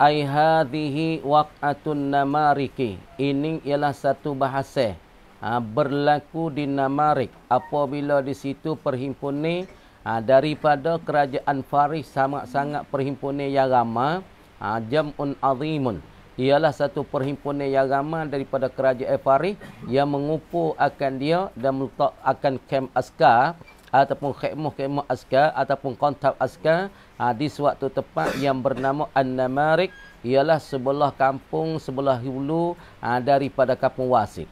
ai hadhihi waqatun namariki ini ialah satu bahasa ha, berlaku di namarik apabila di situ perhimpun ni ha, daripada kerajaan faris sangat-sangat perhimpun ni yang ramai ha, jamun azimun ialah satu perhimpunan yang ramai daripada kerajaan Faris yang mengupu akan dia dan akan kem askar ataupun khidmah-khidmah askar ataupun kontak askar ha, di suatu tempat yang bernama An-Namarik ialah sebelah kampung sebelah hulu ha, daripada kampung Wasit.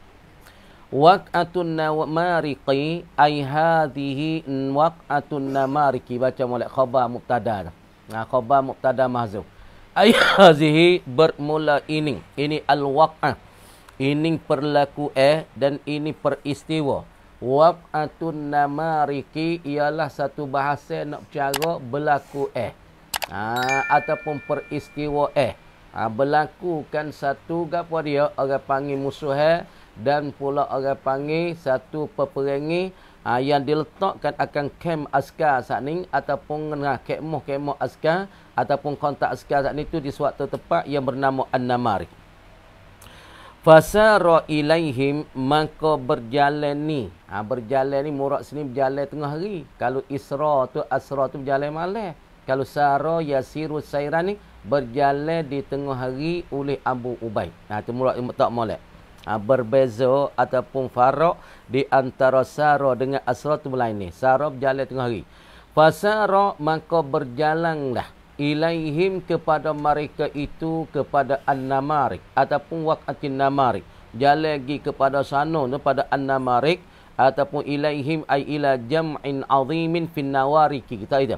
Waqatun namariqi ai hadhihi waqatun namariqi baca molek khabar mubtada dah. Ha, khabar mubtada mahzuf. Ai hadhihi bermula ini. Ini al waqah. Ini perlaku eh dan ini peristiwa. Wab'atun namariki ialah satu bahasa nak bercara berlaku eh. Ha, ataupun peristiwa eh. Ha, berlakukan satu gapo dia orang panggil musuh eh. Dan pula orang panggil satu peperangi ha, yang diletakkan akan kem askar saat ni. Ataupun ha, kemoh-kemoh askar ataupun kontak askar saat ni tu di suatu tempat yang bernama An-Namarik. Fasara ilaihim maka berjalan ni. Ha, berjalan ni murak sini berjalan tengah hari. Kalau isra tu asra tu berjalan malam. Kalau sara yasiru sairan ni berjalan di tengah hari oleh Abu Ubay. Ha, tu murak tak molek. Ha, berbeza ataupun farak di antara sara dengan asra tu berlain ni. Sara berjalan tengah hari. Fasara maka berjalan dah ilaihim kepada mereka itu kepada an-namarik ataupun waqatin namarik jalan lagi kepada sana kepada an-namarik ataupun ilaihim ai ila jam'in azimin fin nawariki kita itu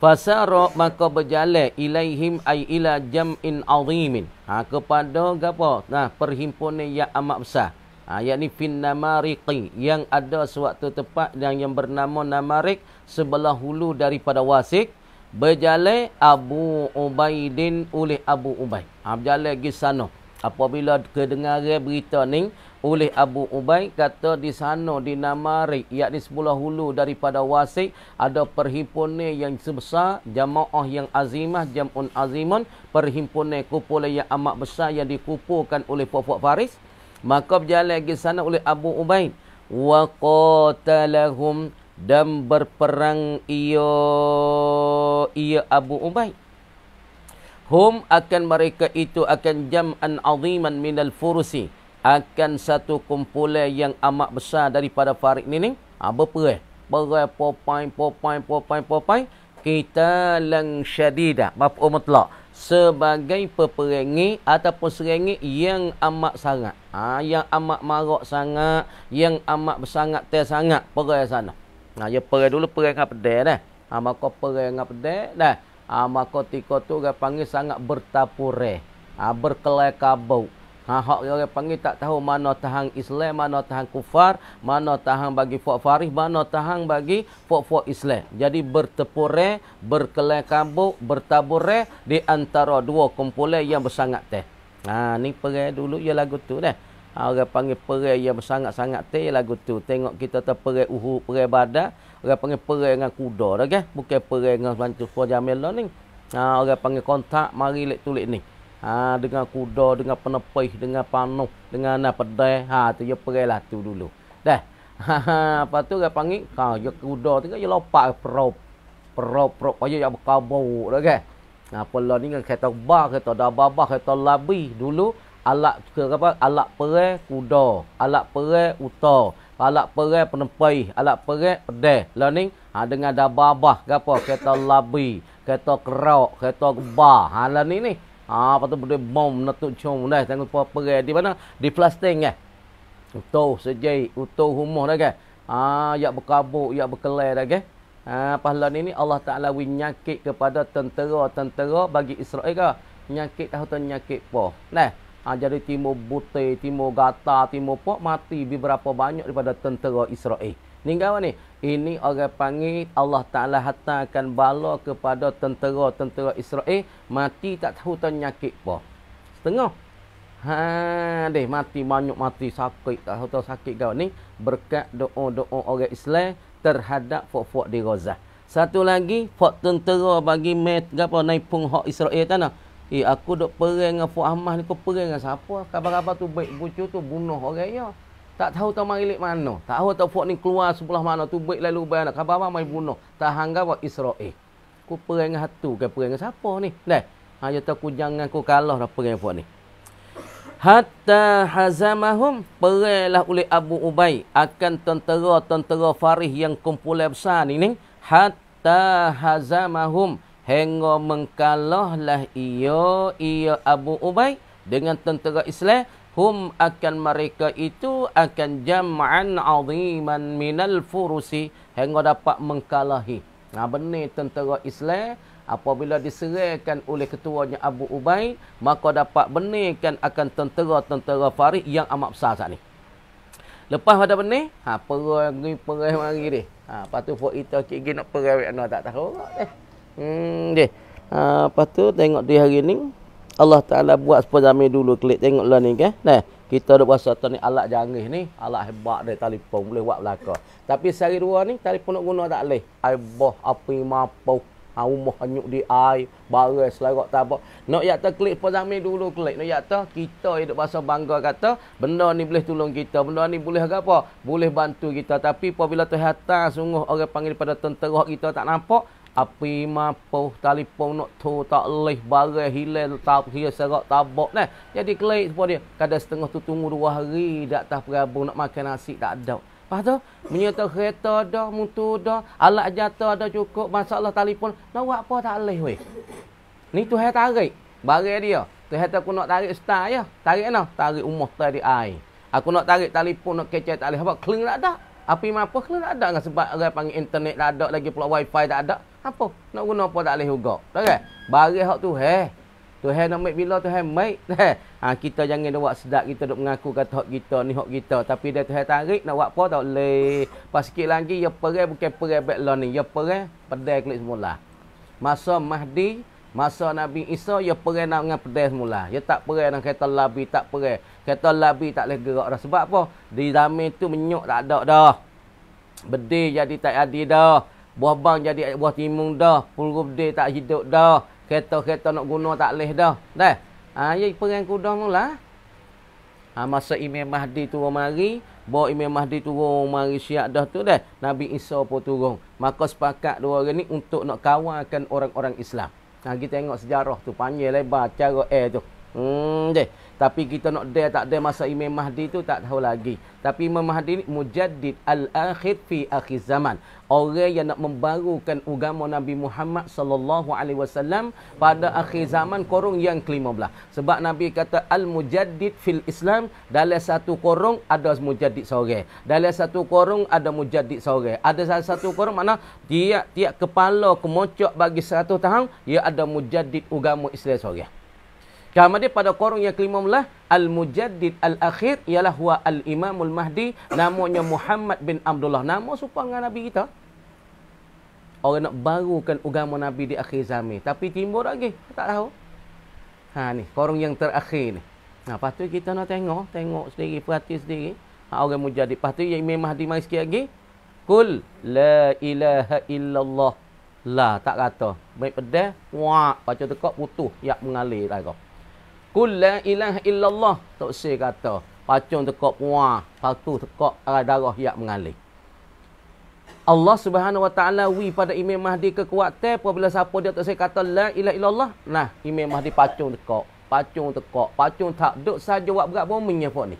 fasara maka berjalan ilaihim ai ila jam'in azimin ha kepada apa nah perhimpunan yang amat besar ha yakni fin namariki yang ada suatu tempat yang yang bernama namarik sebelah hulu daripada wasik berjalan Abu Ubaidin oleh Abu Ubaid. Ha ah, berjalan ke sana. Apabila kedengar berita ni oleh Abu Ubaid kata di sana di Namari yakni sebelah hulu daripada Wasik ada perhimpunan yang sebesar jamaah yang azimah jamun azimun perhimpunan kumpulan yang amat besar yang dikumpulkan oleh puak-puak Faris maka berjalan ke sana oleh Abu Ubaid. wa qatalahum dan berperang ia ia Abu Ubaid hum akan mereka itu akan jam'an aziman minal furusi akan satu kumpulan yang amat besar daripada farid ni ni ha, berapa eh berapa popai popai popai popai kita lang syadida bapa mutlak sebagai peperangi ataupun serangi yang amat sangat ha, yang amat marak sangat yang amat bersangat ter sangat perai sana Ha ya perai dulu perai dengan pedai dah. Ha ah, maka perai dengan pedai dah. Ha ah, maka tika tu orang panggil sangat bertapure. Ha ah, berkelai kabau. Ha hak orang panggil tak tahu mana tahan Islam, mana tahan kufar, mana tahan bagi fuq farih, mana tahan bagi fuq-fuq Islam. Jadi bertepure, berkelai kabau, bertabure di antara dua kumpulan yang bersangat teh. Ha ni perai dulu ya lagu tu dah. Ha, orang panggil perai yang sangat-sangat te lagu tu. Tengok kita tu perai uhu, perai badan. Orang panggil perai dengan kuda okay? kan. Bukan perai dengan bantu Fua Jamil lah ni. Ha, orang panggil kontak mari lek tulik ni. Ha, dengan kuda, dengan penepih, dengan panuh, dengan anak pedai. Ha, tu dia perai lah tu dulu. Dah. Ha, ha, apa tu orang panggil? Ha, dia kuda tu kan dia lopak perop perop perop. Paya yang berkabuk okay? kan. Ha, apalah ni kan kereta bar, kereta dababah, kereta labi dulu alat ke apa alat perai kuda alat perai uta alat perai penempai alat perai pedeh learning ha dengan ada babah ke apa kereta labi kereta kerau kereta gebah ha lah ni ni ha patu boleh bom natuk cium dah tengok apa perai di mana di plastik eh uto sejai uto humuh dah ke? ha yak berkabuk yak berkelai dah ke? ha pahlawan ini Allah Taala winyakit kepada tentera-tentera bagi Israel ke nyakit tahu tu nyakit poh nah ha, jadi timur bute, timur gata, timur pok mati beberapa banyak daripada tentera Israel. Ni kawan ni, ini orang panggil Allah Taala hatakan bala kepada tentera-tentera Israel mati tak tahu penyakit apa. Setengah. Ha, deh mati banyak mati sakit tak tahu sakit kau ni berkat doa-doa orang Islam terhadap fuk-fuk di Gaza. Satu lagi, fuk tentera bagi met apa naipung hak Israel tanah. Eh aku dok perang dengan Fu Ahmad ni kau perang dengan siapa? Khabar-khabar tu baik bucu tu bunuh orang ya. Tak tahu tau mari mana. Tak tahu tau Fu ni keluar sebelah mana tu baik lalu bayar Khabar-khabar mai bunuh. Tak hangga buat Israel. Kau perang dengan hatu ke perang dengan siapa ni? Dah. Ha ya aku jangan ku kalah dah perang Fu ni. Hatta hazamahum perailah oleh Abu Ubay akan tentera-tentera Farih yang kumpulan besar ni ni hatta hazamahum Hingga mengkalahlah ia, ia Abu Ubay dengan tentera Islam. Hum akan mereka itu akan jama'an aziman minal furusi. Hingga dapat mengkalahi. Nah, benih tentera Islam apabila diserahkan oleh ketuanya Abu Ubay, maka dapat benihkan akan tentera-tentera Farid yang amat besar saat ini. Lepas pada benih, ha, perang ni, perang mari dia. Ha, lepas tu, Fok Ita, Cik Gino, perang nak tak tahu. Eh. Hmm, dia. Ha, lepas tu tengok di hari ni. Allah Ta'ala buat sepuluh zaman dulu. Klik tengoklah ni kan. Nah, kita ada puasa tu ni alat jangis ni. Alat hebat dia telefon. Boleh buat belakang. Tapi sehari dua ni telefon nak guna tak boleh. Aibah api mampu. Ha, rumah hanyuk di air. Baris lah tak apa. Nak yak ya tu klik sepuluh zaman dulu. Klik. Nak yak ya tu kita hidup bahasa bangga kata. Benda ni boleh tolong kita. Benda ni boleh apa? Boleh bantu kita. Tapi apabila tu sungguh orang panggil pada tentera kita tak nampak api mampu telefon nak tu tak leh barai hilal tak kira serak tabak nah jadi kelik sebab dia kada setengah tu tunggu dua hari dak tah perabu nak makan nasi tak ada Lepas tu, menyata kereta dah, mutu dah, alat jatuh ada cukup, masalah telefon. Nak apa tak leh we? Ni tu saya tarik. Barai dia. Tu saya tak nak tarik star ya. Tarik no? Tarik umur tadi ai. Aku nak tarik telefon, nak kecil tak boleh. Apa? Kling tak ada. Api mampu, kling tak ada. Sebab orang panggil internet tak ada lagi pula wifi tak ada. Apa? Nak guna apa tak boleh juga. Tak kan? Baris hak tu heh. Tu heh nak make bila tu heh make. Heh. Ha, kita jangan nak buat sedap kita duk mengaku kata hak kita ni hak kita. Tapi dia tu heh tarik nak buat apa tak boleh. Pas sikit lagi ya perai bukan perai back law ni. Ya perai pedai kulit semula. Masa Mahdi, masa Nabi Isa ya perai nak dengan pedai semula. Ya tak perai nak kata labi tak perai. Kata labi tak boleh gerak dah. Sebab apa? Di zaman tu menyok tak ada dah. Bedi jadi tak adil dah. Buah bang jadi buah timung dah. Puluh dia tak hidup dah. Kereta-kereta nak guna tak leh dah. Dah. Ha, ya, perang kuda mula. Ha, masa Imam Mahdi turun mari. Bawa Imam Mahdi turun mari siap dah tu dah. Nabi Isa pun turun. Maka sepakat dua orang ni untuk nak kawalkan orang-orang Islam. Ha, kita tengok sejarah tu. Panjang lebar cara air tu. Hmm, deh. Tapi kita nak dia tak ada masa Imam Mahdi tu tak tahu lagi. Tapi Imam Mahdi ni mujaddid al-akhir fi akhir zaman. Orang yang nak membarukan agama Nabi Muhammad sallallahu alaihi wasallam pada akhir zaman korong yang kelima belah. Sebab Nabi kata al-mujaddid fil Islam dalam satu korong ada mujaddid seorang. Dalam satu korong ada mujaddid seorang. Ada salah satu korong mana tiap-tiap kepala kemocok bagi satu tahun ia ada mujaddid agama Islam seorang. Sama dia pada korong yang kelima mula. Al-Mujaddid Al-Akhir ialah huwa Al-Imamul Mahdi. Namanya Muhammad bin Abdullah. Nama supaya dengan Nabi kita. Orang nak barukan agama Nabi di akhir zaman. Tapi timbul lagi. Tak tahu. Ha ni, korong yang terakhir ni. Ha, lepas tu kita nak tengok. Tengok sendiri, perhati sendiri. Ha, orang Mujaddid. Lepas tu yang Imam Mahdi mari sikit lagi. Kul la ilaha illallah. La, tak kata. Baik pedas, Wah Baca tekak, putuh. Yak mengalir. Tak lah kata. Qul la ilaha illallah. Tok Syekh kata, pacung tekok puah, patu tekak darah yak mengalir. Allah Subhanahu Wa Taala wi pada Imam Mahdi kekuatan apabila siapa dia tak saya kata la ilaha illallah nah Imam Mahdi pacung tekok pacung tekok pacung tak duk saja jawab berat pun menyapa ni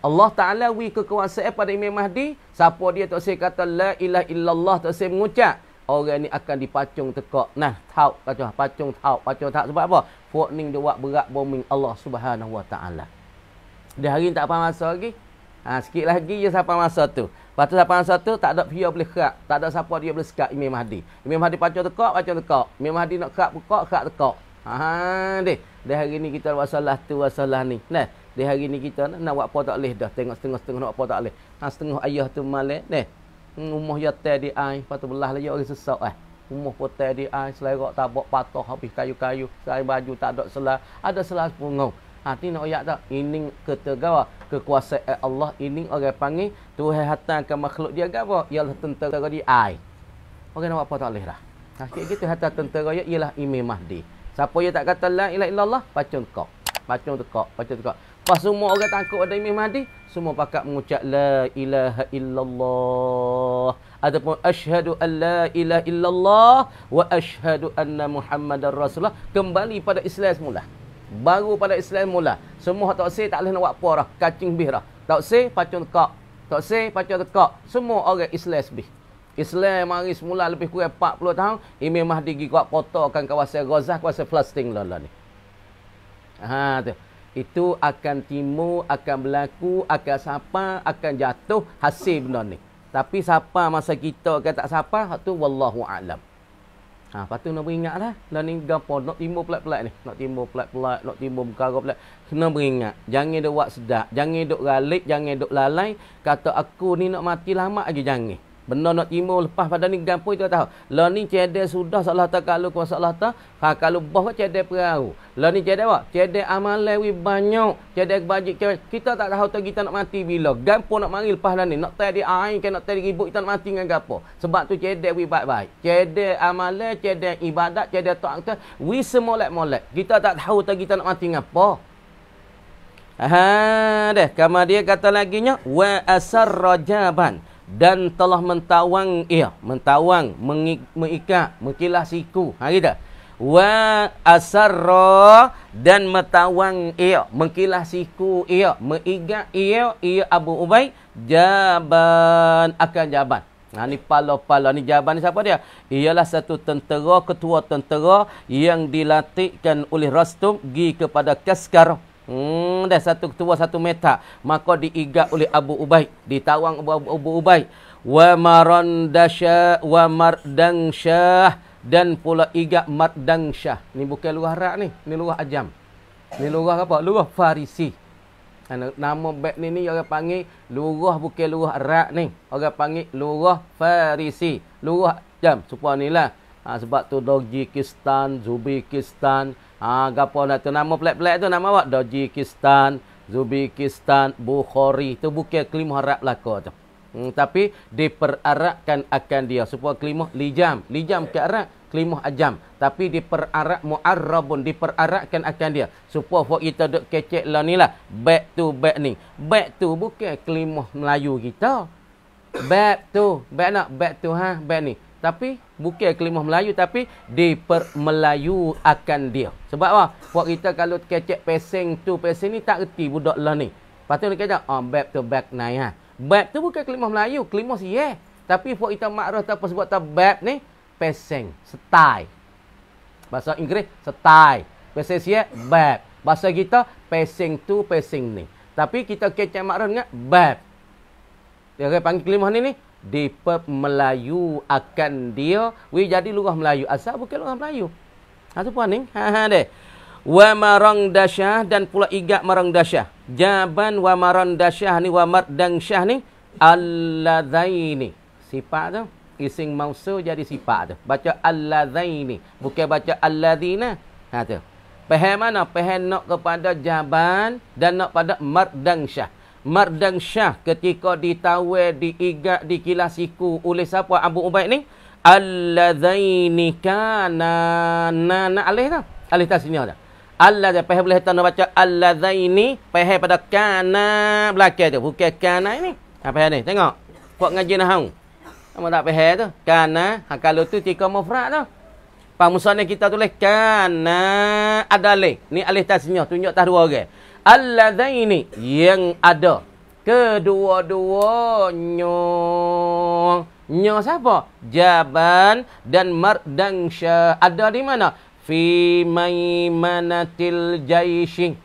Allah Taala wi kekuasaan pada Imam Mahdi siapa dia tak saya kata la ilah illallah tak saya mengucap orang ni akan dipacung tekak nah tau kacau pacung tau pacung tak sebab apa puak ning dia buat berat bombing Allah Subhanahu wa taala dia hari ni tak apa masa lagi ha sikit lagi je siapa masa tu lepas tu siapa masa tu tak ada pihak boleh kerak tak ada siapa dia boleh sekat Imam Mahdi Imam Mahdi pacung tekak pacung tekak Imam Mahdi nak kerak buka kerak tekak ha, ha deh Dah hari ni kita wasalah tu wasalah ni nah dah hari ni kita nak, nak buat apa tak leh dah tengok setengah-setengah nak buat apa tak leh ha setengah ayah tu malek nah rumah jatuh ya di air, lepas tu belah lagi orang sesak eh. Rumah potai di air, selerok tabak patah habis kayu-kayu, selai baju tak ada selah, ada selah sepungau. Ha, ini nak ayat tak? Ini ketergawa kekuasaan Allah ini orang panggil Tuhan hatan ke makhluk dia gawa ialah tentera di air. Orang nak apa tak boleh lah. Ha, sikit gitu hatta tentera ialah imam Mahdi. Siapa yang tak kata la ilah ilallah, pacun kau. Pacun tu kau, pacun Lepas semua orang tangkap pada Imam Mahdi, semua pakat mengucap La ilaha illallah. Ataupun ashadu an la ilaha illallah wa ashadu anna muhammadan rasulullah. Kembali pada Islam semula. Baru pada Islam mula. Semua tak say tak boleh nak buat apa lah. Kacing bih lah. Tak say pacun kak. Tak say pacun kak. Semua orang Islam bih. Islam mari semula lebih kurang 40 tahun. Imam Mahdi pergi kuat potongkan kawasan Gaza, kawasan Palestine lah, lah ni. Haa tu itu akan timur, akan berlaku, akan sapa, akan jatuh hasil benda ni. Tapi sapa masa kita akan tak sapa, tu wallahu alam. Ha, lepas tu nak beringat lah. Dan ni gampang, nak timur pelat-pelat ni. Nak timur pelat-pelat, nak timur berkara pelat. Kena beringat. Jangan duk buat sedap. Jangan duk ralik, jangan duk lalai. Kata aku ni nak mati lama lagi, jangan. Benda nak terima lepas pada ni gampu itu tahu. Lah ni cedek sudah salah tak kalau kuasa Allah ta. Ha kalau bah kan cedek perahu. Lah ni cedek apa? Cedek amalan wi banyak. Cedek bajet kita tak tahu tak kita nak mati bila. Gampu nak mari lepas dan lah ni. Nak tadi air kan nak tadi ribut kita nak mati dengan gapo. Sebab tu cedek wi baik-baik. Cedek amalan, cedek ibadat, cedek tok kita wi semua lek molek. Kita tak tahu tak kita nak mati dengan apa. Ha deh, kemudian kata lagi nya wa asar rajaban dan telah mentawang ia mentawang mengikat mengkilas siku ha kita wa asarra dan mentawang ia mengkilas siku ia meiga, ia ia Abu Ubaid, jaban akan jaban ha ni pala-pala ni jaban ni siapa dia ialah satu tentera ketua tentera yang dilatihkan oleh Rastum pergi kepada Kaskarah Hmm, dah satu ketua satu meta maka diigat oleh Abu Ubaid ditawang Abu, Abu, Abu Ubaid wa marandasha wa mardangsyah dan pula igat mardangsyah ni bukan luar Arab ni ni luar ajam ni luar apa luar farisi ha, nama bet ni ni orang panggil luar bukan luar Arab ni orang panggil luar farisi luar ajam supaya nilah ha, sebab tu Dogikistan Zubikistan Ha, gapo nak lah tu nama pelat-pelat tu nama apa? Dajikistan, Zubikistan, Bukhari. Tu bukan kelima harap laka tu. Hmm, tapi diperarakkan akan dia. Supaya kelima lijam. Lijam ke arak, kelima ajam. Tapi diperarak mu'arrabun. Diperarakkan akan dia. Supaya buat kita duduk kecek lah ni lah. Back to back ni. Back to bukan kelima Melayu kita. Back to. Back nak? Back to ha? Back ni. Tapi bukan kelimah Melayu tapi dipermelayu akan dia. Sebab apa? Buat kita kalau kecek peseng tu peseng ni tak reti budak lah ni. Lepas tu dia kata, oh, bab tu bab naik ha. Bab tu bukan kelimah Melayu, kelimah siye. Yeah. Tapi buat kita makruh tak apa sebab tak bab ni, peseng, setai. Bahasa Inggeris, setai. Peseng siye, yeah, bab. Bahasa kita, peseng tu, peseng ni. Tapi kita kecek makruh dengan bab. Dia panggil kelimah ni ni, di pep Melayu akan dia we jadi lurah Melayu asal bukan lurah Melayu asal ha, puan ni ha ha deh wa marang dasyah dan pula igat marang dasyah jaban wa marang dasyah ni wa mar dang syah ni alladzaini sifat tu ising mausul jadi sifat tu baca alladzaini bukan baca alladzina ha tu Pehen mana? Pehen nak kepada jaban dan nak pada mardang syah. Mardang Syah ketika ditawar, diigat, dikilasiku oleh siapa Abu Ubaid ni? Al-lazaini kana na alih tak? Alih tak sini ada. Al-lazaini, pahal boleh tak nak baca Al-lazaini, pahal pada kana belakang tu. Bukan kana ni. Apa ha, ni? Tengok. Kau ngaji nak hang. Kamu tak pahal tu. Kana, ha, kalau tu tika mufrak tu. Pak Musa ni kita tulis kana ada alih. Ni alih tasinya sini, tunjuk tak dua orang. Okay? alladzaini yang ada kedua-duanya nya siapa jaban dan mardang ada di mana fi maimanatil jaisin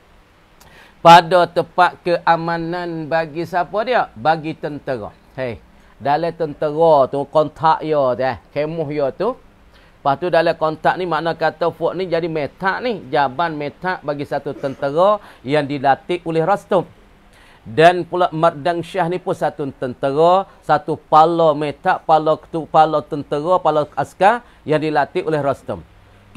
pada tempat keamanan bagi siapa dia bagi tentera hey dalam tentera tu kontak yo dah eh, kemuh yo tu Lepas tu dalam kontak ni makna kata fort ni jadi metak ni. Jaban metak bagi satu tentera yang dilatih oleh Rastum. Dan pula Mardang Syah ni pun satu tentera, satu pala metak, pala, pala tentera, pala askar yang dilatih oleh Rastum.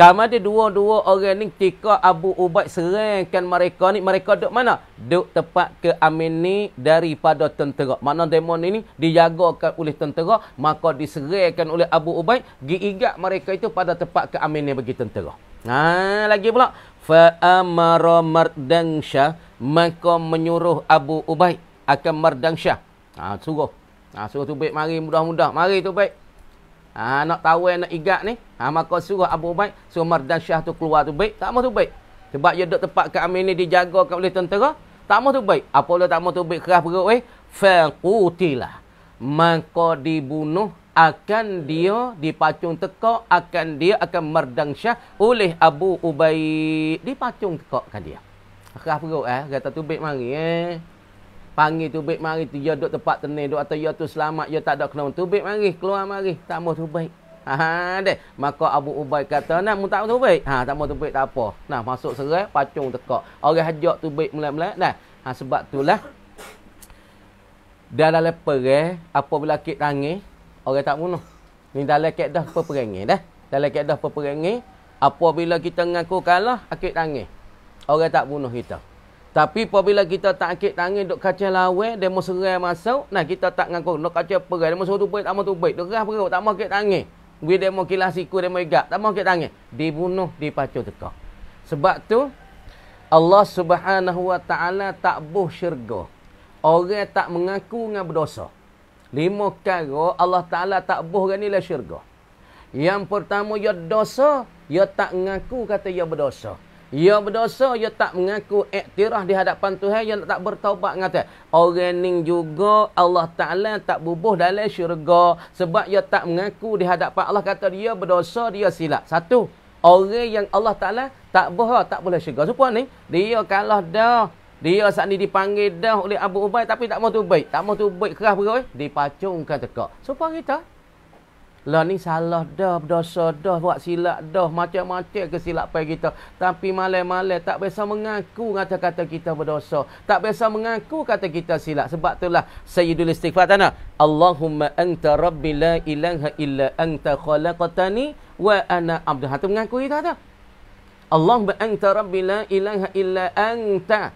Sama ada dua-dua orang ni ketika Abu Ubaid serangkan mereka ni, mereka duduk mana? Duduk tepat ke Amin ni daripada tentera. Mana demon ini dijagakan oleh tentera, maka diserangkan oleh Abu Ubaid. Giigat mereka itu pada tepat ke Amin ni bagi tentera. Ha, lagi pula. Fa'amara mardangsyah, maka menyuruh Abu Ubaid akan mardangsyah. Ha, suruh. Ha, suruh tu baik mari mudah-mudah. Mari tu baik. Ha, nak tahu nak igat ni. Ha, maka suruh Abu Ubaid. Suruh Mardan Syah tu keluar tu baik. Tak mahu tu baik. Sebab dia duduk tempat kami ni dijaga kat oleh tentera. Tak mahu tu baik. Apa lah tak mahu tu baik keras perut weh. Fakutilah. Maka dibunuh. Akan dia dipacung tekak. Akan dia akan merdang syah oleh Abu Ubaid. Dipacung tekak kan dia. Keras perut eh. Kata tu baik mari eh panggil tubik mari tu dia ya duduk tempat tenang duduk atau dia ya tu selamat dia ya tak ada kena tubik mari keluar mari tak mau tubik Ha, ha deh maka Abu Ubay kata nak mu tak tubik. Ha tak mau tubik tak apa. Nah masuk serai pacung tekak. Orang hajak tubik mulai mulai. dah. Ha sebab itulah dia dalam Apa bila kek tangis orang tak bunuh. Ni dah kek dah peperangi dah. Dalam kek dah peperangi apabila kita ngaku kalah akik tangis. Orang tak bunuh kita. Tapi apabila kita tak angkat tangan duk kacau lawan, demo serai masuk, nah kita tak ngaku nak kaca perai, demo suruh tu baik, tak mau tu baik. Deras perai, tak mau angkat tangan. Gue demo kilah siku, demo igat, tak mau angkat tangan. Dibunuh, dipacu teka. Sebab tu Allah Subhanahu Wa Taala tak buh syurga. Orang tak mengaku dengan berdosa. Lima perkara Allah Taala tak buh kan nilai syurga. Yang pertama ya dosa, ya tak mengaku kata ya berdosa. Ia berdosa, ia tak mengaku iktirah di hadapan Tuhan, ia tak bertaubat kata. Orang ning juga Allah Ta'ala tak bubuh dalam syurga sebab ia tak mengaku di hadapan Allah kata dia berdosa, dia silap. Satu, orang yang Allah Ta'ala tak buha, tak boleh syurga. Supaya ni, dia kalah dah. Dia saat ni dipanggil dah oleh Abu Ubaid tapi tak mahu tu baik. Tak mahu tu baik, keras berapa? Dipacungkan tegak. Supaya kita, lah ni salah dah, berdosa dah, buat silap dah, macam-macam kesilapan kita. Tapi malai-malai tak biasa mengaku kata-kata kita berdosa. Tak biasa mengaku kata kita silap. Sebab itulah Sayyidul Istighfar Tanah. Allahumma anta rabbi la ilaha illa anta khalaqatani wa ana abdu. Itu ha, mengaku kita tak? Allahumma anta rabbi la ilaha illa anta.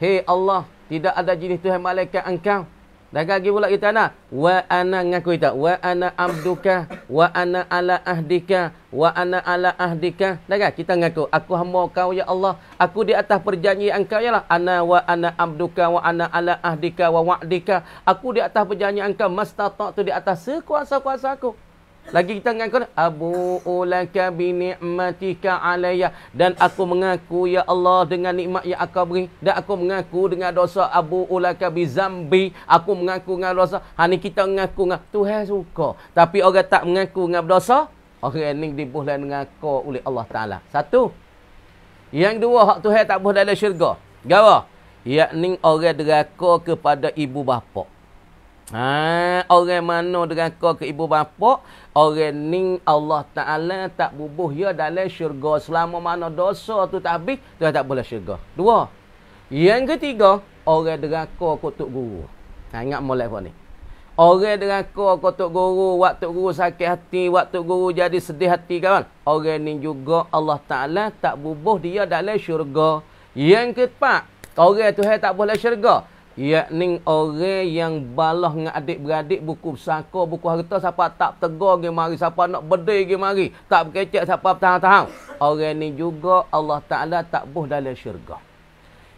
Hei Allah, tidak ada jenis Tuhan malaikat engkau. Dekat lagi pula kita nak Wa ana ngaku kita Wa ana abduka Wa ana ala ahdika Wa ana ala ahdika Dekat kita ngaku Aku hamba kau ya Allah Aku di atas perjanjian kau ya lah Ana wa ana abduka Wa ana ala ahdika Wa wa'dika Aku di atas perjanjian kau Mastatak tu di atas sekuasa-kuasa aku lagi kita mengaku Abu ulaka bi ni'matika alayya dan aku mengaku ya Allah dengan nikmat yang Engkau beri dan aku mengaku dengan dosa Abu ulaka bi zambi aku mengaku dengan dosa. Ha kita mengaku dengan Tuhan suka. Tapi orang tak mengaku dengan dosa. orang ni dibuhlah mengaku oleh Allah Taala. Satu. Yang dua hak Tuhan tak boleh dalam syurga. Gawa. Yakni orang deraka kepada ibu bapa. Ha, orang mana dengan kau ke ibu bapa, orang ni Allah Ta'ala tak bubuh ya dalam syurga. Selama mana dosa tu tak habis, dia tak boleh syurga. Dua. Yang ketiga, orang dengan kau kutuk guru. Ha, ingat mulai apa ni? Orang dengan kau kutuk guru, waktu guru sakit hati, waktu guru jadi sedih hati kawan. Orang ni juga Allah Ta'ala tak bubuh dia dalam syurga. Yang keempat, orang tu tak boleh syurga yakni orang yang balah dengan adik-beradik buku saka buku harta siapa tak tegur ke mari siapa nak bedai ke mari tak berkecek siapa tahan-tahan orang ni juga Allah Ta'ala tak buh dalam syurga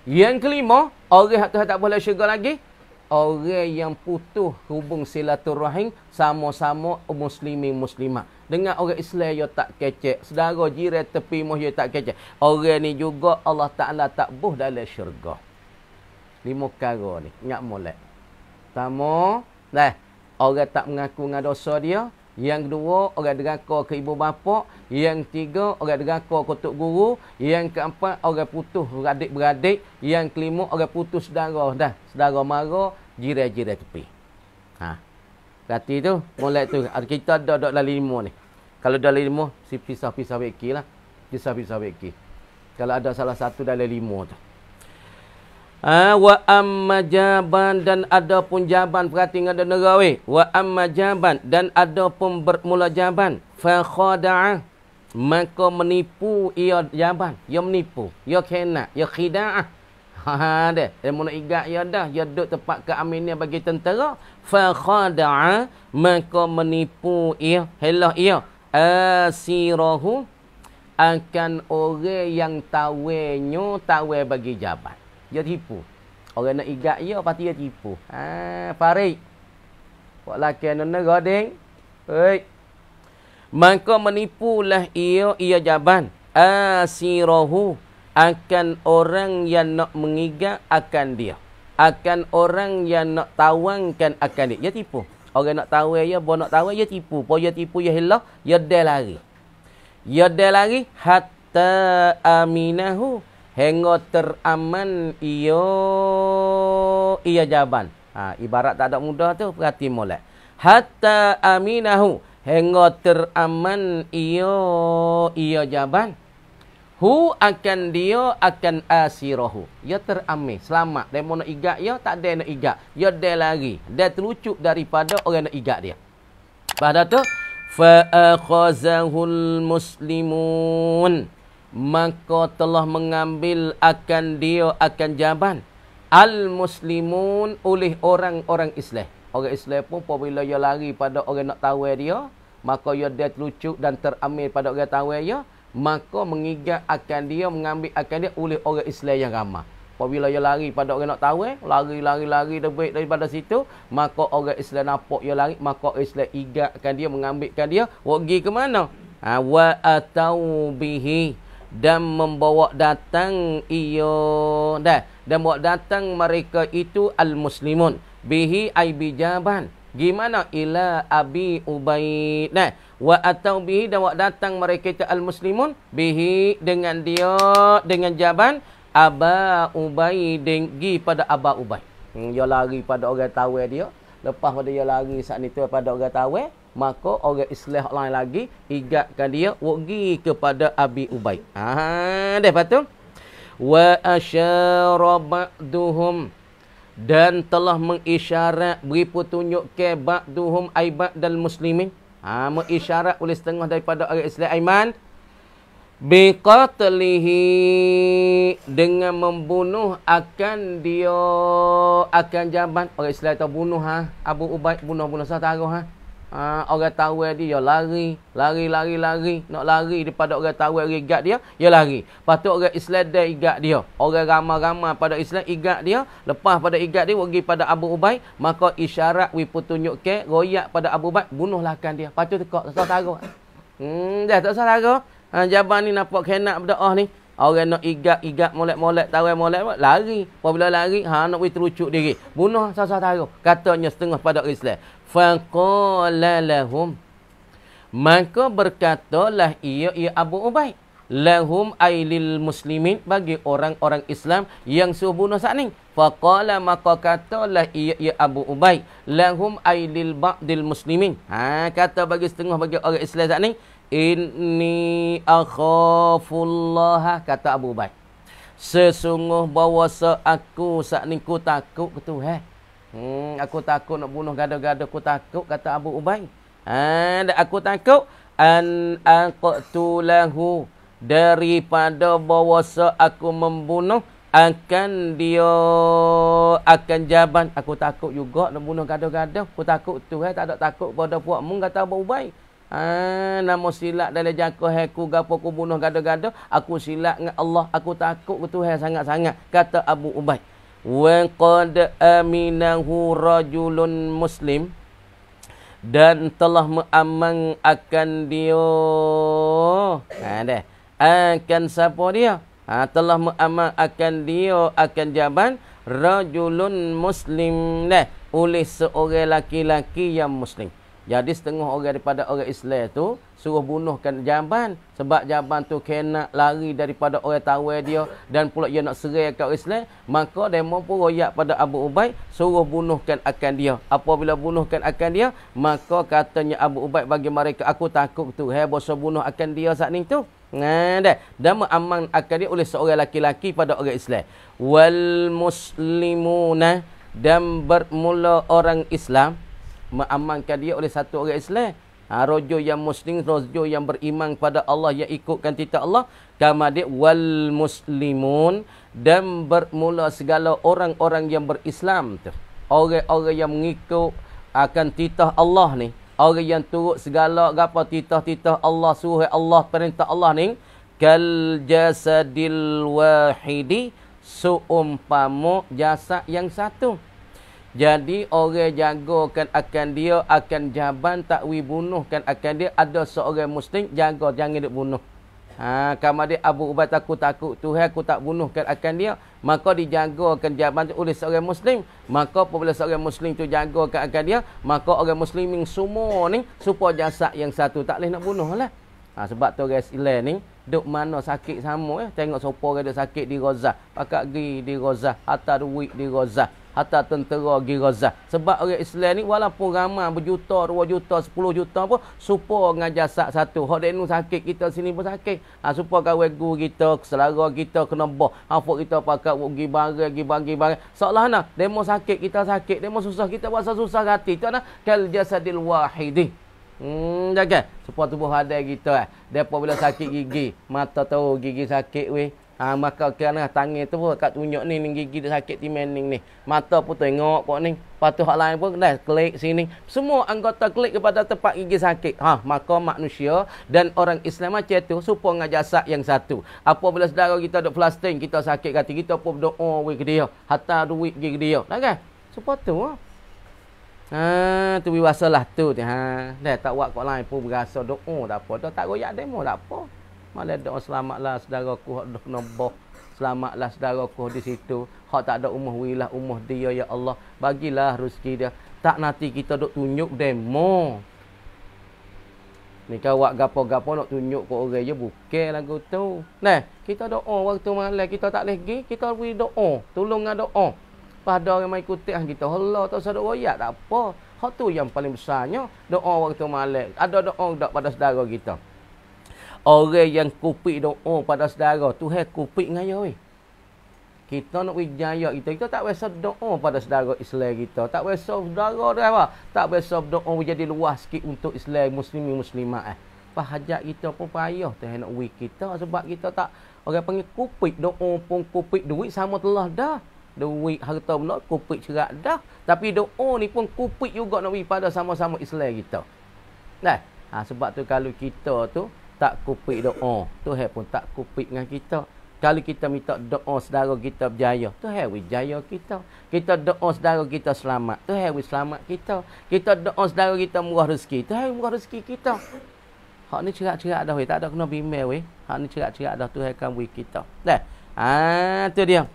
yang kelima orang yang tak boleh dalam syurga lagi orang yang putus hubung silaturahim sama-sama muslimi muslimat dengan orang Islam yang tak kecek saudara jiran tepi moh yang tak kecek orang ni juga Allah Ta'ala tak buh dalam syurga lima perkara ni ingat molek pertama dah orang tak mengaku dengan dosa dia yang kedua orang deraka ke ibu bapa yang tiga orang deraka ke tok guru yang keempat orang putus beradik beradik yang kelima orang putus saudara dah saudara mara jiran-jiran tepi ha berarti tu molek tu kita ada dok dalam lima ni kalau dalam lima si pisah-pisah wekilah pisah-pisah wekil kalau ada salah satu dalam lima tu Ha, wa amma jaban dan ada pun jaban perhati ada negawi. weh wa amma jaban dan ada pun bermula jaban fa khada'a maka menipu ia jaban ia menipu ia kena ia khida'ah ha, ha de dia mun igat ya dah ya duduk tempat ke amin bagi tentera fa khada'a maka menipu ia helah ia asirahu akan orang yang tawenyo tawe bagi jaban dia tipu. Orang nak igat dia, pasti dia tipu. Ha, Farid. Buat lelaki yang nak gading. Hei. Maka menipulah ia, ia jaban. Asirahu. Akan orang yang nak mengigat akan dia. Akan orang yang nak tawangkan akan dia. Dia tipu. Orang nak tahu dia, buat nak tahu dia tipu. Pada dia tipu, dia hilang. Dia dah lari. Dia dah lari. Hatta aminahu. Hengo teraman iyo iya jawaban. Ha, ibarat tak ada muda tu perhati molek. Hatta aminahu hengo teraman iyo iya jawaban. Hu akan dia akan asirahu. Ya terami. Selamat. Dia mau nak igak ya. Tak ada nak igak. Ya dia lari. Dia terlucuk daripada orang nak igak dia. Pada tu. Fa'akhazahul muslimun maka telah mengambil akan dia akan jaban al-muslimun oleh orang-orang Islam. Orang Islam pun apabila dia lari pada orang nak tawai dia, maka dia dia lucu dan teramil pada orang tawai dia, maka mengigat akan dia mengambil akan dia oleh orang Islam yang ramah. Apabila dia lari pada orang nak tawai, lari-lari-lari lebih daripada situ, maka orang Islam nampak dia lari, maka Islam igatkan dia, mengambilkan dia, pergi ke mana? Ha, wa atau bihi dan membawa datang ia dah dan bawa datang mereka itu al muslimun bihi ibi jaban gimana ila abi ubaid nah wa atau bihi dan bawa datang mereka itu al muslimun bihi dengan dia dengan jaban aba ubaid gi pada aba ubaid hmm, dia lari pada orang tawel dia lepas pada dia lari saat itu kepada orang tawai eh, maka orang islah lain lagi igatkan dia pergi kepada Abi Ubaid ha ah, deh tu wa asyara ba'duhum dan telah mengisyarat beri petunjuk ke ba'duhum aibad dan muslimin ha mengisyarat oleh setengah daripada orang islah aiman biqatlihi dengan membunuh akan dia akan jaban orang Islam tu bunuh ha Abu Ubaid bunuh bunuh satu taruh ha ha orang tahu dia lari lari lari lari nak lari daripada orang tahu igat dia dia lari patut orang Islam dia igat dia orang ramai-ramai pada Islam igat dia lepas pada igat dia pergi pada Abu Ubay maka isyarat we petunjuk ke royak pada Abu Ubay bunuhlahkan akan dia patut tak satu taruh hmm dah tak salah ke Ha, jabang ni nampak kenak berdoa ni. Orang nak igat-igat molek-molek, tarik molek, lari. Apabila lari, ha, nak pergi terucuk diri. Bunuh sasar taruh. Katanya setengah pada Islam. Faqala lahum. Maka berkatalah ia, ia Abu Ubaid. Lahum ailil muslimin. Bagi orang-orang Islam yang suruh bunuh saat ni. Faqala maka katalah ia, ia Abu Ubaid. Lahum ailil ba'dil muslimin. Ha, kata bagi setengah bagi orang Islam saat ni. Inni akhafullaha kata Abu Bakar. Sesungguh bahawa aku saat ni ku takut ke tu eh? hmm, Aku takut nak bunuh gado-gado ku takut kata Abu Ubay ha, Aku takut An aqtulahu Daripada bahawa aku membunuh Akan dia akan jaban Aku takut juga nak bunuh gado-gado ku takut Tuhan eh? Tak ada takut pada puakmu kata Abu Ubay Ah, nama silap dalam jangka aku gapo aku bunuh gado-gado, aku silap dengan Allah, aku takut ke Tuhan sangat-sangat, kata Abu Ubay. Wa qad aminahu rajulun muslim dan telah mengamang akan dia. Ha deh. Akan siapa dia? Ha, telah mengamang akan dia akan jaban rajulun muslim deh oleh seorang laki-laki yang muslim. Jadi setengah orang daripada orang Islam tu suruh bunuhkan Jaban. sebab Jaban tu kena lari daripada orang tawai dia dan pula dia nak serai ke orang Islam maka dia mampu royak pada Abu Ubaid suruh bunuhkan akan dia apabila bunuhkan akan dia maka katanya Abu Ubaid bagi mereka aku takut tu hai bosa bunuh akan dia saat ni tu nah dan aman akan dia oleh seorang laki-laki pada orang Islam wal muslimuna dan bermula orang Islam mengamankan dia oleh satu orang Islam. Ha, rojo yang muslim, rojo yang beriman kepada Allah, yang ikutkan titik Allah. Kama dia, wal muslimun. Dan bermula segala orang-orang yang berislam. Orang-orang yang mengikut akan titah Allah ni. Orang yang turut segala apa titah-titah Allah, suruh Allah, perintah Allah ni. Kal jasadil wahidi. Seumpamu jasad yang satu. Jadi orang kan akan dia akan jaban takwi kan akan dia ada seorang muslim jaga jangan dia bunuh. Ha kama dia Abu Ubaid aku takut Tuhan aku tak bunuh kan akan dia maka dijagakan jaban tu oleh seorang muslim maka apabila seorang muslim tu kan akan dia maka orang muslimin semua ni supaya jasad yang satu tak leh nak bunuhlah. Ha sebab tu guys Islam ni duk mana sakit sama ya tengok siapa orang sakit di Gaza pakak gi di Gaza atar duit di Gaza atas tentera Girozah. Sebab orang Islam ni walaupun ramai berjuta, dua juta, sepuluh juta pun supaya dengan jasad satu. Hak denu sakit kita sini pun sakit. Ha, supaya kawai guru kita, selara kita kena boh. Hafuk kita pakai pergi barang, pergi barang, pergi barang. Soalnya nak, mau sakit kita sakit. dia mau susah kita rasa susah hati. Itu nak, kal jasadil wahidin. Hmm, jaga. Supaya tubuh ada kita. Eh. Depa bila sakit gigi, mata tahu gigi sakit weh. Ha, maka kerana lah, tangan tu pun kat tunjuk ni, ni gigi dia sakit timen ni, ni. Mata pun tengok pun ni. Lepas tu lain pun dah klik sini. Semua anggota klik kepada tempat gigi sakit. Ha, maka manusia dan orang Islam macam tu supaya dengan jasad yang satu. Apabila saudara kita duduk flastin, kita sakit kata kita pun berdoa oh, ke dia. Hatta duit pergi ke dia. Tak kan? Supaya tu lah. Ha, tu biasalah tu. Ha, dah tak buat kat lain pun berasa doa tak oh, apa. Dah tak royak demo tak apa. Malah doa selamatlah saudara ku dah kena boh. Selamatlah saudara ku di situ. Hak tak ada umuh wilah umuh dia ya Allah. Bagilah rezeki dia. Tak nanti kita duk tunjuk demo. Ni kau wak gapo-gapo nak tunjuk ke orang je bukan lagu tu. Nah, kita doa oh, waktu malam kita tak leh gi, kita pergi doa, oh, tolong ngado doa. Oh. Pada orang mai kutik hang ah, kita, Allah tak sadar royak tak apa. Hak tu yang paling besarnya doa waktu malam. Ada doa dak pada saudara kita orang yang kupik doa oh, pada saudara Tuhan kupik ngaya weh kita nak berjaya kita kita tak biasa doa pada saudara Islam kita tak biasa saudara dah apa tak biasa doa menjadi luas sikit untuk Islam muslimi muslimat eh pahajak kita pun payah Tuhan nak weh kita sebab kita tak orang panggil kupik doa pun kupik duit sama telah dah duit harta pula kupik cerak dah tapi doa ni pun kupik juga nak pergi pada sama-sama Islam kita nah ha, sebab tu kalau kita tu tak kupik doa. Oh. Tuhan pun tak kupik dengan kita. Kalau kita minta doa oh, saudara kita berjaya, Tuhan wis jaya kita. Kita doa oh, saudara kita selamat, Tuhan wis selamat kita. Kita doa saudara kita murah rezeki, Tuhan murah rezeki kita. Hak ni cerak-cerak dah weh, tak ada kena bimbel weh. Hak ni cerak-cerak dah Tuhan akan wis kita. Dah. Ah, tu dia.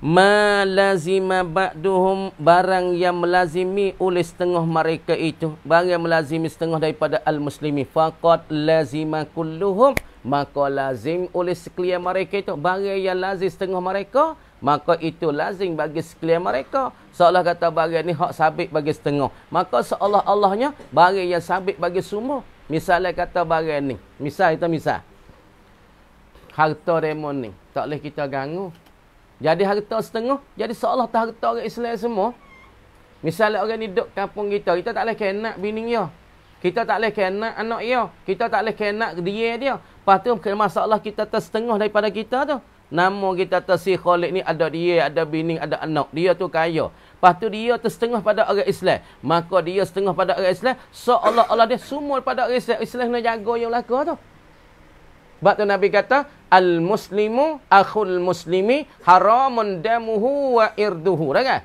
Ma lazima ba'duhum barang yang melazimi oleh setengah mereka itu. Barang yang melazimi setengah daripada al-muslimi. Fakat lazima kulluhum. Maka lazim oleh sekalian mereka itu. Barang yang lazim setengah mereka. Maka itu lazim bagi sekalian mereka. Seolah kata barang ini hak sabit bagi setengah. Maka seolah Allahnya barang yang sabit bagi semua. Misalnya kata barang ini. Misal itu misal. Harta remon ini. Tak boleh kita ganggu. Jadi harta setengah, jadi seolah tak harta orang Islam semua. Misalnya orang ni duduk kampung kita, kita tak boleh kena bini dia. Kita tak boleh kena anak dia. Kita tak boleh kena dia dia. Lepas tu masalah kita tersetengah daripada kita tu. Nama kita tersi khalid ni ada dia, ada bini, ada anak. Dia tu kaya. Lepas tu dia tersetengah pada orang Islam. Maka dia setengah pada orang Islam. Seolah-olah dia semua pada orang Islam. Islam nak jaga yang laku tu. Sebab tu Nabi kata, Al-Muslimu akhul muslimi haramun damuhu wa irduhu. Dengar? Kan?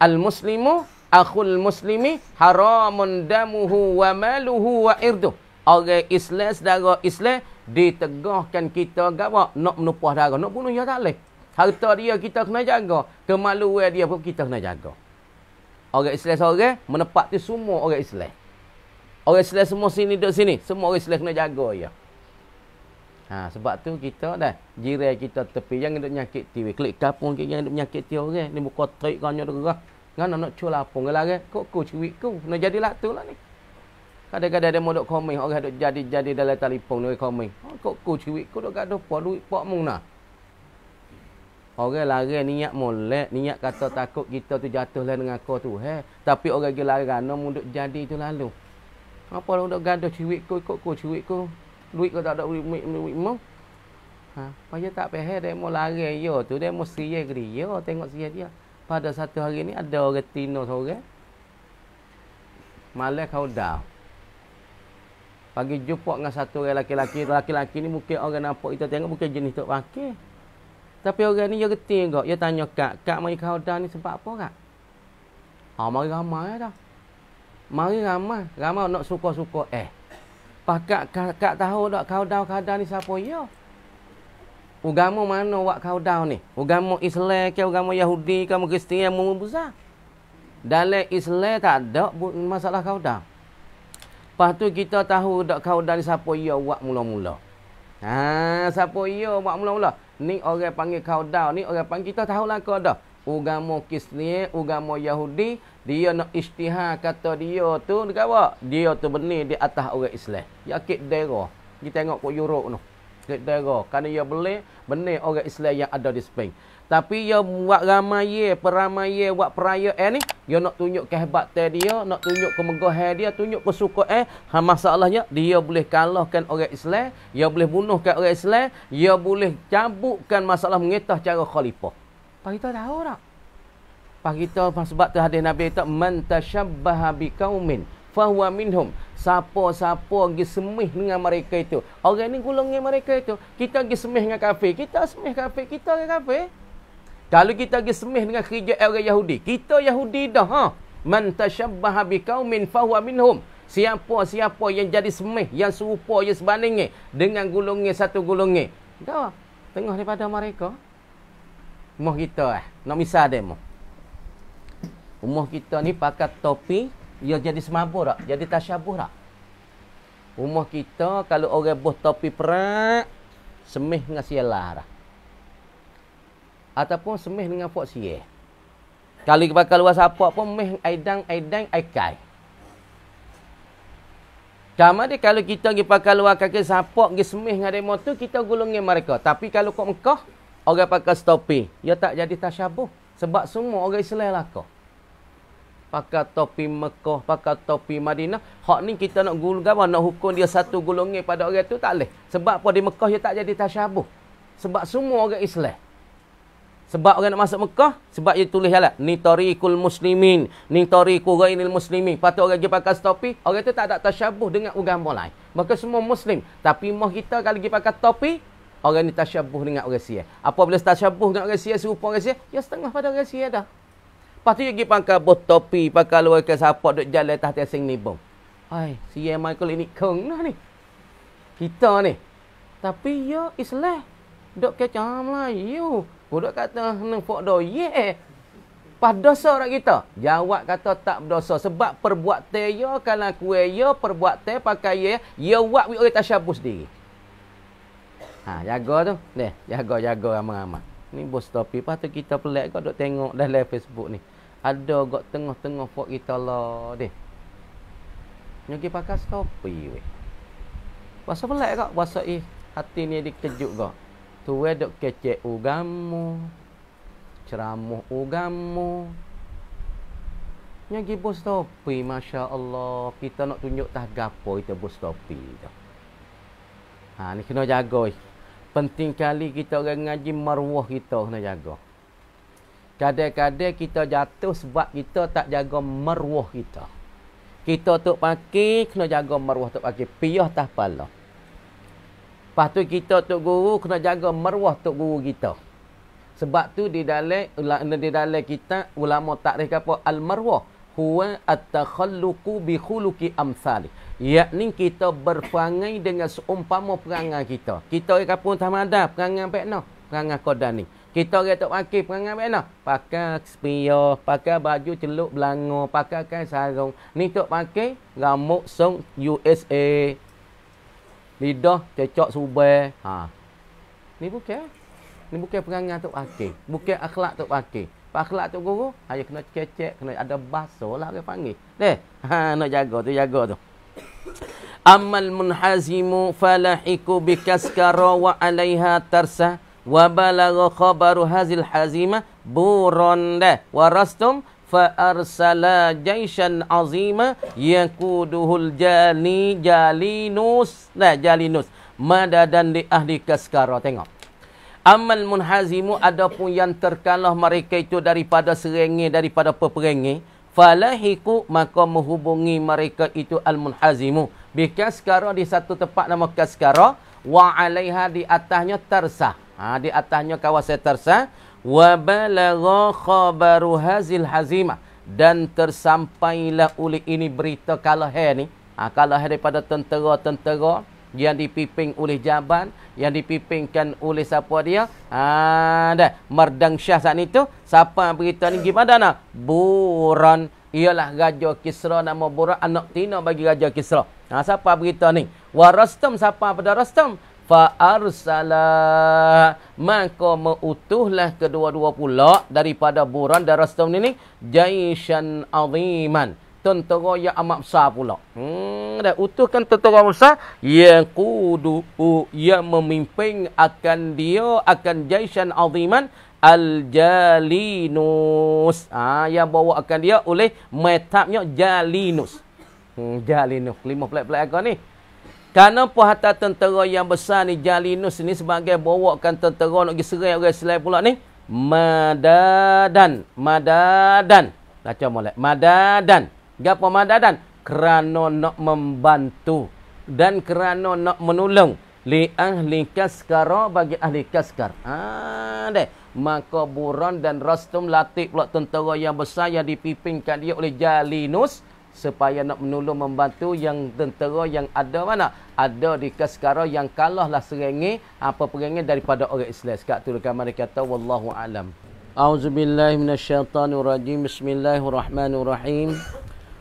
Al-Muslimu akhul muslimi haramun damuhu wa maluhu wa irduhu. Orang Islam, saudara Islam, ditegahkan kita gawak nak menupah darah. Nak bunuh, ya tak boleh. Harta dia kita kena jaga. Kemaluan dia pun kita kena jaga. Orang Islam sore, menepati semua orang Islam. Orang Islam semua sini duduk sini. Semua orang Islam kena jaga, ya. Ha, sebab tu kita dah jiran kita tepi yang nak nyakit ti klik kapung ke yang nyakit ti orang ni muka tai kanya derah ngan nak cul apung ke lare kok ku ciwik ku nak jadi lah tu lah ni kadang-kadang ada modok komen orang dok jadi-jadi dalam telefon ni komen oh, kok ku ciwik ku dok gaduh pa duit pa mung nah orang lari niat molek niat kata takut kita tu jatuh lah dengan kau tu heh, tapi orang gelarana munduk jadi tu lalu apa lu dok gaduh ciwik ku kok ku ciwik ku duit kau tak ada duit duit, duit, duit mu. Ha, payah tak payah dia mau lari ya tu dia mau sia geri ya tengok sia dia. Pada satu hari ni ada orang tino seorang. Malah kau dah. Pagi jumpa dengan satu orang lelaki-lelaki, lelaki-lelaki ni mungkin orang nampak kita tengok mungkin jenis tok pakai. Tapi orang ni dia reti juga. Dia tanya kak, kak mari kau dah ni sebab apa kak? Ha, mari ramai dah. Mari ramai. Ramai nak suka-suka. Eh, Pakak kak tahu tak kau dah kau down ni siapa ya? Ugamo mana wak kau dah ni? Ugamu Islam ke ugamo Yahudi ke ugamo Kristian yang mumu Dalam Islam tak ada masalah kau dah. Lepas tu kita tahu tak kau down ni siapa ya wak mula-mula. Ha siapa ya wak mula-mula? Ni orang panggil kau dah ni orang panggil kita tahu lah kau dah agama Kristian, agama Yahudi, dia nak ijtihad kata dia tu negara, dia tu benar di atas orang Islam. Yakit dera. Kita tengok kok Europe tu. Yakit dera. Karena dia beli benar orang Islam yang ada di Spain. Tapi dia buat ramai, peramai, buat peraya eh ni, dia nak tunjuk kehebatan dia, dia nak tunjuk kemegah dia, tunjuk kesuka eh. Ha, masalahnya, dia boleh kalahkan orang Islam, dia boleh bunuhkan orang Islam, dia boleh cabutkan masalah mengetah cara khalifah. Pagi kita tahu tak? Pak kita sebab tu hadis Nabi tak mentasyabbaha biqaumin fahuwa minhum. Siapa-siapa pergi semih dengan mereka itu. Orang ni gulung dengan mereka itu. Kita pergi semih dengan kafir. Kita semih kafe Kita ke kafir. Kalau kita pergi semih dengan kerja orang Yahudi. Kita Yahudi dah. Ha? Mentasyabbaha biqaumin fahuwa minhum. Siapa-siapa yang jadi semih, yang serupa, yang sebanding dengan gulungnya satu gulungnya. Tengah daripada mereka. Mereka rumah kita eh. Nak misal dia mu. Rumah kita ni pakai topi, ia ya jadi semabur tak? Jadi tasyabuh tak? Rumah kita kalau orang buh topi perak, semih dengan sialah dah. Ataupun semih dengan fok sier. Kalau kita pakai luar sapa pun, meh aidang, aidang, aikai. Cuma dia kalau kita pergi pakai luar kaki sapok, pergi semih dengan demo tu, kita gulungnya mereka. Tapi kalau kau mekah, Orang pakai topi, ia ya tak jadi tasyabuh. Sebab semua orang Islam lakuk. Pakai topi Mekah, pakai topi Madinah. Hak ni kita nak gulungan, nak hukum dia satu gulungan pada orang tu tak boleh. Sebab apa di Mekah, ia tak jadi tasyabuh. Sebab semua orang Islam. Sebab orang nak masuk Mekah, sebab dia tulis alat. Ni tarikul muslimin, ni tarikul gainil muslimin. Lepas tu orang pergi pakai topi, orang tu tak ada tasyabuh dengan ugama lain. Maka semua muslim. Tapi mah kita kalau pergi pakai topi, orang ni tasyabuh dengan orang sihir. Apa boleh tasyabuh dengan orang sihir, serupa orang sihir? Ya setengah pada orang sihir dah. Lepas tu, dia pergi pakai bot topi, pakai luar ke siapa, duduk jalan atas dia sing ni bom. Hai, si Michael ini kong lah ni. Kita ni. Tapi ya, islah. Duduk lah. Melayu. Duduk kata, neng fok do, yeah. Pas dosa orang kita. Jawab kata tak berdosa. Sebab perbuat teh ya, kalau kue ya, perbuat pakai ya, ya wak wik orang tak syabu sendiri. Ha, jaga tu. Ni, jaga-jaga ramai-ramai. Ni bos topi. Lepas tu kita pelik kau duk tengok dalam Facebook ni. Ada kat tengah-tengah fok kita lah. Ni. Nyugi pakai stopi weh. Pasal pelik kau. Pasal eh, hati ni dikejut kau. Tu weh duk kecek ugamu. Ceramuh ugammu. Nyugi bos topi. Masya Allah. Kita nak tunjuk tah gapo kita bos topi tu. Ha, ni kena jaga. Eh. Penting kali kita orang ngaji maruah kita kena jaga. Kadang-kadang kita jatuh sebab kita tak jaga maruah kita. Kita tu pakai kena jaga maruah tu pakai piah tak pala. Lepas kita tu guru kena jaga maruah tu guru kita. Sebab tu di dalam di dalam kita ulama takrif apa al marwah huwa at takhalluqu bi khuluqi amsalih yakni kita berperangai dengan seumpama perangai kita. Kita di kampung Tamadah, perangai Pekna, perangai Kodan ni. Kita orang tak pakai perangai Pekna. Pakai spia, pakai baju celuk belanga, pakai kain sarung. Ni tu pakai rambut song USA. Lidah cecok subai. Ha. Ni bukan. Ni bukan perangai tak pakai. Bukan akhlak tak pakai. Pakhlak tu guru, ayo kena cecek, kena ada basuh lah orang panggil. Deh, ha, nak jaga tu, jaga tu. Amal munhazimu falahiku bikaskara wa alaiha tarsa wa balagha khabaru hazil hazima buranda wa rastum fa arsala jaisan azima yakuduhul jani jalinus la nah, jalinus madadan li ahli kaskara tengok amal munhazimu adapun yang terkalah mereka itu daripada serengi daripada peperengi falahiku maka menghubungi mereka itu al-munhazimu bi kaskara di satu tempat nama kaskara wa alaiha di atasnya tarsa ha, di atasnya kawasan tarsa wa balagha khabaru hazil hazimah dan tersampailah oleh ini berita kalah ni ha, kalah daripada tentera-tentera yang dipimpin oleh Jaban, yang dipimpinkan oleh siapa dia? Ha dah, Merdang Syah saat itu. Siapa berita ni gimana nak? Buran ialah Raja Kisra nama Buran anak tina bagi Raja Kisra. Ha siapa berita ni? Warastam siapa pada Rastam? Fa arsala maka mengutuhlah kedua-dua pula daripada Buran dan Rastam ni ni jaisan aziman. Tentera yang amat besar pula. Hmm dan utuhkan tentera Musa yang kudu yang memimpin akan dia akan jaisan aziman Al-Jalinus. Ha, yang bawa akan dia oleh metapnya Jalinus. Hmm, Jalinus. Lima pelik-pelik aku ni. Kerana puhata tentera yang besar ni Jalinus ni sebagai bawakan tentera nak pergi serai orang selain pula ni. Madadan. Madadan. Macam boleh. Madadan. gapo Madadan kerana nak membantu dan kerana nak menolong li ahli kaskara bagi ahli kaskar. Ah deh. Maka Buron dan Rastum latih pula tentera yang besar yang dipimpinkan dia oleh Jalinus supaya nak menolong membantu yang tentera yang ada mana? Ada di Kaskara yang kalahlah serengi apa perangai daripada orang Islam. Sekak tu dekat mereka kata wallahu alam. A'udzubillahi minasyaitanirrajim. Bismillahirrahmanirrahim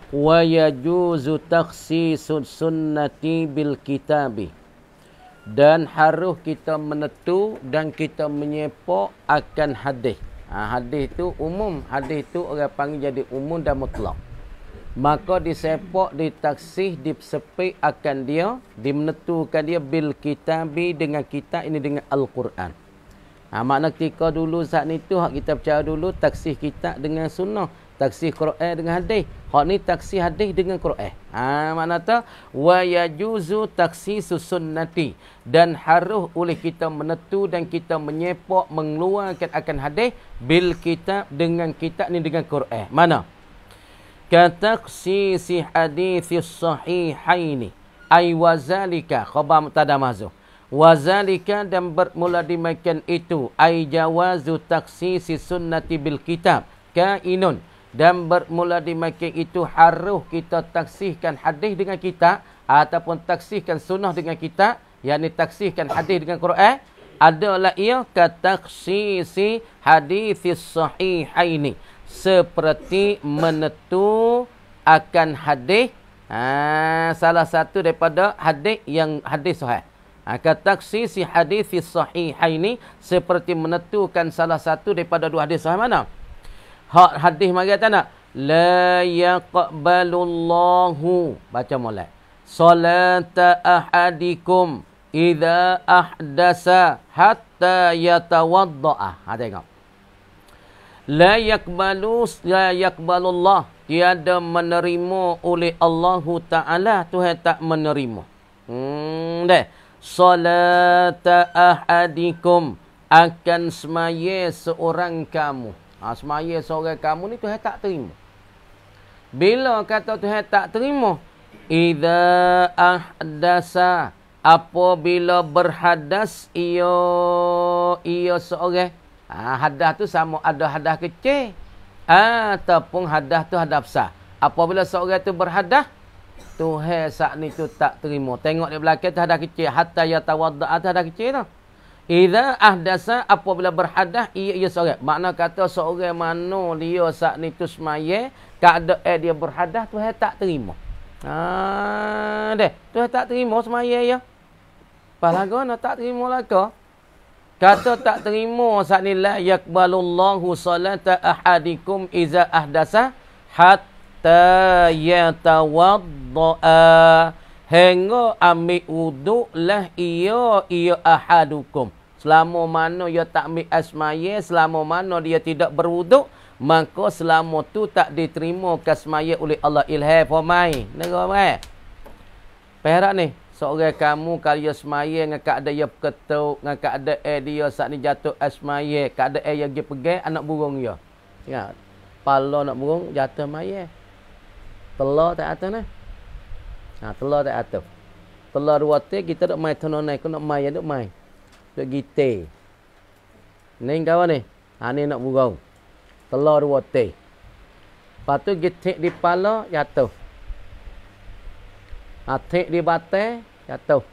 wa yajuzu takhsisun sunnati bil kitabi dan harus kita menentu dan kita menyepak akan hadis. Ha, hadis itu umum, hadis itu orang panggil jadi umum dan mutlak. Maka disepak, ditaksih, disepik akan dia, dimenetukan dia bil kitabi dengan kita ini dengan Al-Quran. Ha, makna ketika dulu saat itu, hak kita percaya dulu, taksih kita dengan sunnah tafsir Quran dengan hadith. Hak ni tafsir hadith dengan Quran. Ha makna ta wa yajuzu taksisu sunnati dan harus oleh kita menetu dan kita menyepok mengeluarkan akan hadith bil kitab dengan kitab ni dengan Quran. Mana? si taksisi hadis sahihaini ay wazalika khabar mutada mazuh. Wazalika dan bermula dimakan itu ay jawazu taksisi sunnati bil kitab. Kainun dan bermula di Mekah itu haruh kita taksihkan hadis dengan kita ataupun taksihkan sunnah dengan kita yakni taksihkan hadis dengan Quran adalah ia hadis sahih ini seperti menetu akan hadis ha, salah satu daripada hadis yang hadis sahih ha, hadis sahih ini seperti menentukan salah satu daripada dua hadis sahih mana? Hak hadis mari tak nak? La yaqbalullahu. Baca molek. Salata ahadikum idha ahdasa hatta yatawadda'a. Ha tengok. La yaqbalus la yaqbalullah. Tiada menerima oleh Allah Ta'ala. Tuhan tak menerima. Hmm, deh. Salata ahadikum akan semaya seorang kamu. Ha, semaya seorang kamu ni Tuhan tak terima. Bila kata Tuhan tak terima? Iza ahdasa. Apabila berhadas ia, ia seorang. Ha, hadah tu sama ada hadah kecil. Ha, ataupun hadah tu hadah besar. Apabila seorang tu berhadah. Tuhan saat ni tu tak terima. Tengok di belakang tu hadah kecil. Hatta ya tawadda'ah tu hadah kecil tau. Iza ahdasa apabila berhadah ia ia seorang. Makna kata seorang mano dia sak ni tu semaya, tak eh, dia berhadah tu tak terima. ah deh, tu tak terima semaya ya. Palaga nak tak terima lah kau. Kata tak terima saat ni la yakbalullahu salata ahadikum iza ahdasa hatta yatawadda'a. Hingga ambil uduk lah iya iya ahadukum. Selama mana dia tak ambil asmaya, selama mana dia tidak berwuduk, maka selama tu tak diterima kasmaya oleh Allah ilhai fomai. Nengok apa eh? Perak ni. Seorang kamu kalau dia semaya dengan keadaan dia ketuk, dengan keadaan dia saat ni jatuh asmaya, keadaan dia pergi pergi, anak burung dia. Ya. Pala anak burung jatuh maya. Telur tak atas ni. Ha, telur tak atas. Telur ruwati kita nak main tanah naik, nak main, nak main. Duk gite. Neng kawan ni. Ani ha, nak burau. Telur dua teh. Lepas tu gite di pala jatuh. Atik ha, di batai jatuh.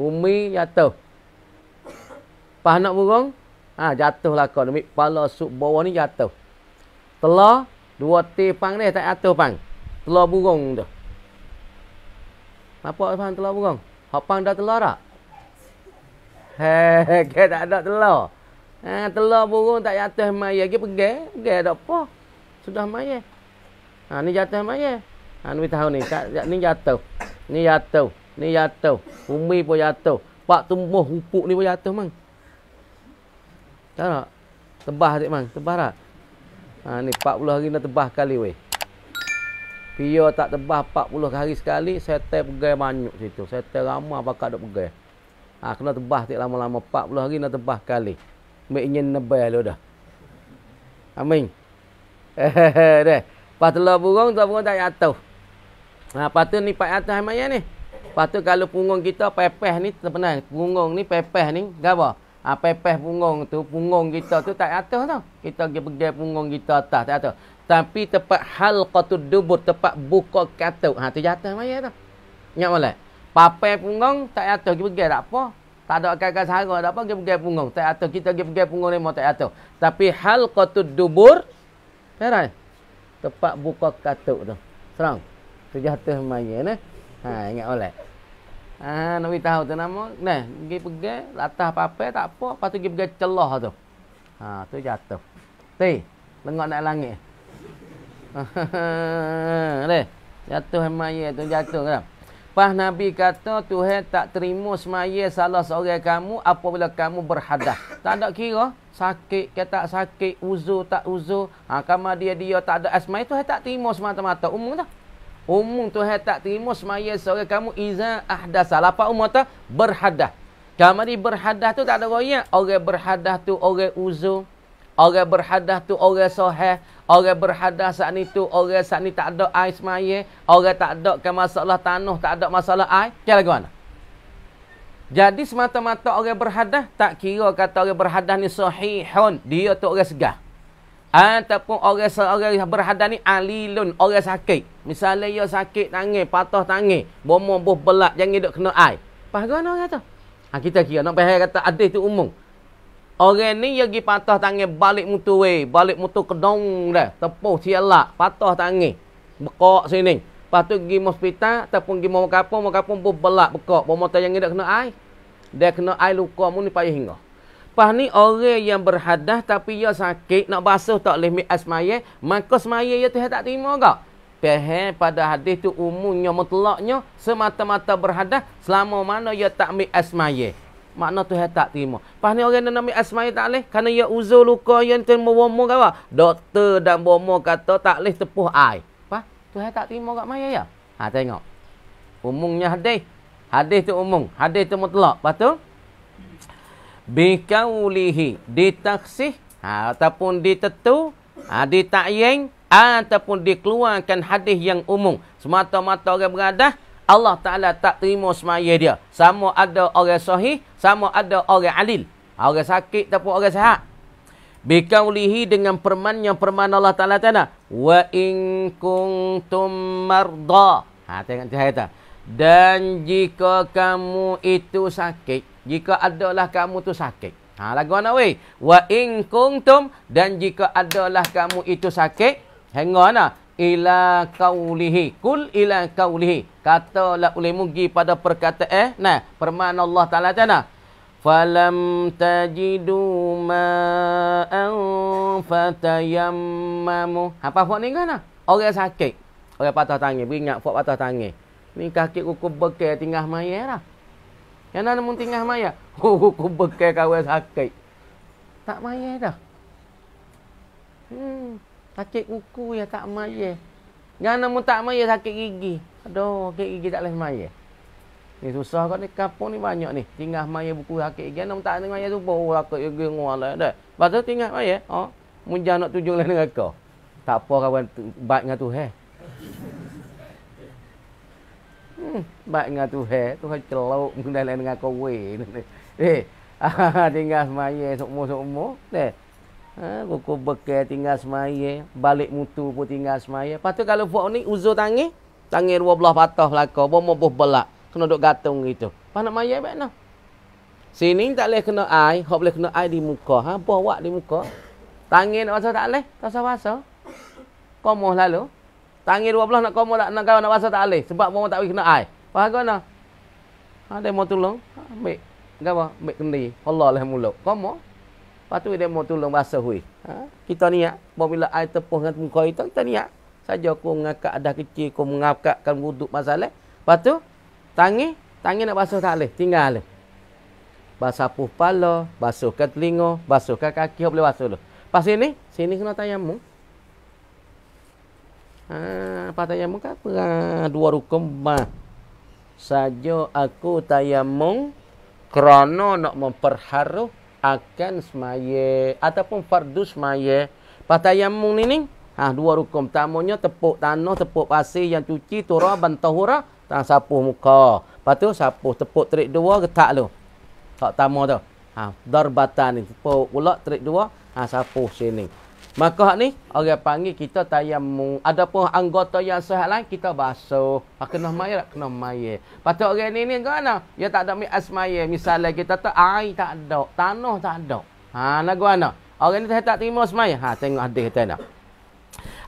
bumi jatuh. Pas nak burung, ha, jatuh lah kau. Ambil kepala sup bawah ni jatuh. Telur, dua teh pang ni tak jatuh pang. Telur burung tu. Apa yang telur burung? Hak pang dah telur tak? Hei, tak ada telur. Ha, telur burung tak jatuh maya. Dia pergi, pergi ada apa. Sudah maya. Ha, ah, ni jatuh maya. Ha, ah, ni tahu ni. Tak, ni jatuh. Ni jatuh. Ni jatuh. Bumi pun jatuh. Pak tumbuh rupuk ni pun jatuh, mang. Tahu tak? Tebah tak, mang? Tebah tak? Ha, ni 40 hari dah tebah kali, weh. Pia tak tebah 40 hari sekali, setel pegai banyak situ. Setel ramah pakat duk pegai. Ha, kena tebah tak lama-lama. 40 hari nak tebah kali. Mereka ingin nebah lu dah. Amin. Eh, Lepas telur lah burung, telur lah tak jatuh. Ha, lepas tu ni pak atas hai ni. Lepas tu kalau punggung kita pepeh ni terpenai. Punggung ni pepeh ni. Gapa? Ha, pepeh punggung tu, punggung kita tu tak atas tau. Kita pergi pergi punggung kita atas tak atas. Tapi tempat halqatu dubur, tempat buka katuk. Ha, tu jatuh mayat tau. Ingat boleh? Papai punggung tak ada pergi pergi tak apa. Tak ada akal-akal sahara tak apa pergi pergi punggung. Tak ada kita pergi pergi punggung lima tak ada. Tapi hal qatud dubur perai. Tempat buka katuk tu. Serang. Terjatuh maya ni. Ha ingat oleh. Ah ha, Nabi tahu tu nama. Nah, pergi pergi latah papai tak apa. Patu pergi pergi celah tu. Ha tu jatuh. Ti, tengok nak langit. Ha, ha, ha, ha, tu jatuh ha, Pas Nabi kata Tuhan tak terima semaya salah seorang kamu apabila kamu berhadah. Tak ada kira sakit ke tak sakit, uzu tak uzu Ha, kama dia dia tak ada asmai Tuhan tak terima semata-mata. Umum tak? Umum Tuhan tak terima semaya seorang kamu iza ahdah salah. Apa umum tak? Berhadah. Kama dia berhadah tu tak ada royak. Orang berhadah tu orang uzu Orang berhadah tu orang soheh. Orang berhadah saat ni tu. Orang saat ni tak ada air semaya. Orang tak ada ke masalah tanah. Tak ada masalah air. Macam lagi mana? Jadi semata-mata orang berhadah. Tak kira kata orang berhadah ni sahihun. Dia tu orang segah. Ataupun orang-orang berhadah ni alilun. Orang sakit. Misalnya dia sakit tangan. Patah tangan. Bomong buh belak. Jangan duduk kena air. Faham mana orang tu? Ha, kita kira. Nak payah kata adik tu umum. Orang ni pergi patah tangan balik motorway, balik motor kedong dah, tepuh sialak, patah tangan. Bekok sini. Patu pergi hospital ataupun pergi mau kapo, mau kapo pun belak bekok, bawa motor yang dia kena air Dia kena air luka mun ni payah hingga. Pas ni orang yang berhadah tapi ia sakit, nak basuh tak boleh mi asmaye, maka semaya ia tak tak terima gak. Pehe pada hadis tu umumnya mutlaknya semata-mata berhadah selama mana ia tak mi asmaye makna Tuhan tak terima. Pas ni orang yang nama Asmai tak boleh. Kerana ia uzur luka yang tu membomong kata. Doktor dan bomo kata tak boleh tepuh air. Apa? Tuhan tak terima kat Maya ya? Ha tengok. Umumnya hadis. Hadis tu umum. Hadis tu mutlak. Lepas tu. Bikaulihi. Ditaksih. Ha, ataupun ditetu. Ha, ditakyeng. Ataupun dikeluarkan hadis yang umum. Semata-mata orang beradah. Allah Ta'ala tak terima semaya dia. Sama ada orang sahih, sama ada orang alil. Orang sakit ataupun orang sehat. Bikaulihi dengan permannya perman Allah Ta'ala tanah. Wa in tum marda. Ha, tengok cerita kata. Dan jika kamu itu sakit. Jika adalah kamu tu sakit. Ha, lagu mana weh? Wa in tum Dan jika adalah kamu itu sakit. Hengok nak. Lah ila kaulihi kul ila kaulihi katalah oleh gi pada perkata eh nah permana Allah taala tana falam tajidu ma fatayammamu apa ha, fok ni kan orang sakit orang patah tangan beringat fok patah tangan ni kaki kuku bekai tinggal maya lah yang mana mun tengah maya kuku bekai kau sakit tak maya dah hmm sakit kuku yang tak maya. Yang nama tak maya sakit gigi. Aduh, sakit gigi tak boleh maya. Ni susah kot ni, kampung ni banyak ni. Tinggal maya buku sakit gigi. Nama tak ada maya tu, baru sakit ya, gigi lah. Lepas tu tinggal maya. Oh, Mujan nak tujuh lah dengan kau. Tak apa kawan, baik dengan tu. Eh? Hmm, baik dengan Tuhan. Tuhan celok mengendalikan dengan kau. Eh, tinggal semaya semua-semua. Eh, Ha, buku bekal tinggal semaya. Balik mutu pun tinggal semaya. Lepas tu kalau buat ni, uzur tangi. Tangi dua belah patah belakang. Bawa mabuh belak. Kena duduk gatung gitu. Lepas nak maya, baik nak. Sini tak boleh kena air. Kau boleh kena air di muka. Ha, bawa di muka. Tangi nak basah tak boleh. Tak usah basah. Komoh lalu. Tangi dua belah nak komoh nak, nak, nak basah tak boleh. Sebab bawa tak boleh kena air. Faham kau nak? Ada ha, yang mau tolong? Ha, ambil. Gak apa? Ambil kendi. Allah lah mulut. Komoh. Lepas tu dia mau tolong bahasa hui. Ha? Kita niat. Bila air tepuh dengan muka itu, kita niat. Saja aku mengakak ada kecil, aku mengakakkan wuduk masalah. Lepas tu, tangi, tangi nak basuh tak boleh. Tinggal boleh. Basah puh pala, basuhkan telinga, basuhkan kaki, boleh basuh dulu. Lepas sini, sini kena tayamu. Ha, apa tayamu ke apa? Ha, dua rukum. Ma. Saja aku tanya tayamu kerana nak memperharuh akan semaya ataupun fardus semaya. Lepas mung ni ni, ha, dua rukum. Tamunya tepuk tanah, tepuk pasir yang cuci, turah, bantahura, tang sapu muka. Lepas tu sapu, tepuk terik dua, getak tu. Tak tamu tu. Ha, darbatan ni, tepuk pula terik dua, ha, sapu sini. Maka hak ni orang panggil kita tayamu. Adapun anggota yang sehat lain kita basuh. Ha kena mai tak kena mai. Patut orang ni ni gana? Ah, dia tak ada mi asmaya. Misalnya kita tak air tak ada, tanah tak ada. Ha nak gana? Orang ni tak, tak terima asmaya. Ha tengok hadis kata nak.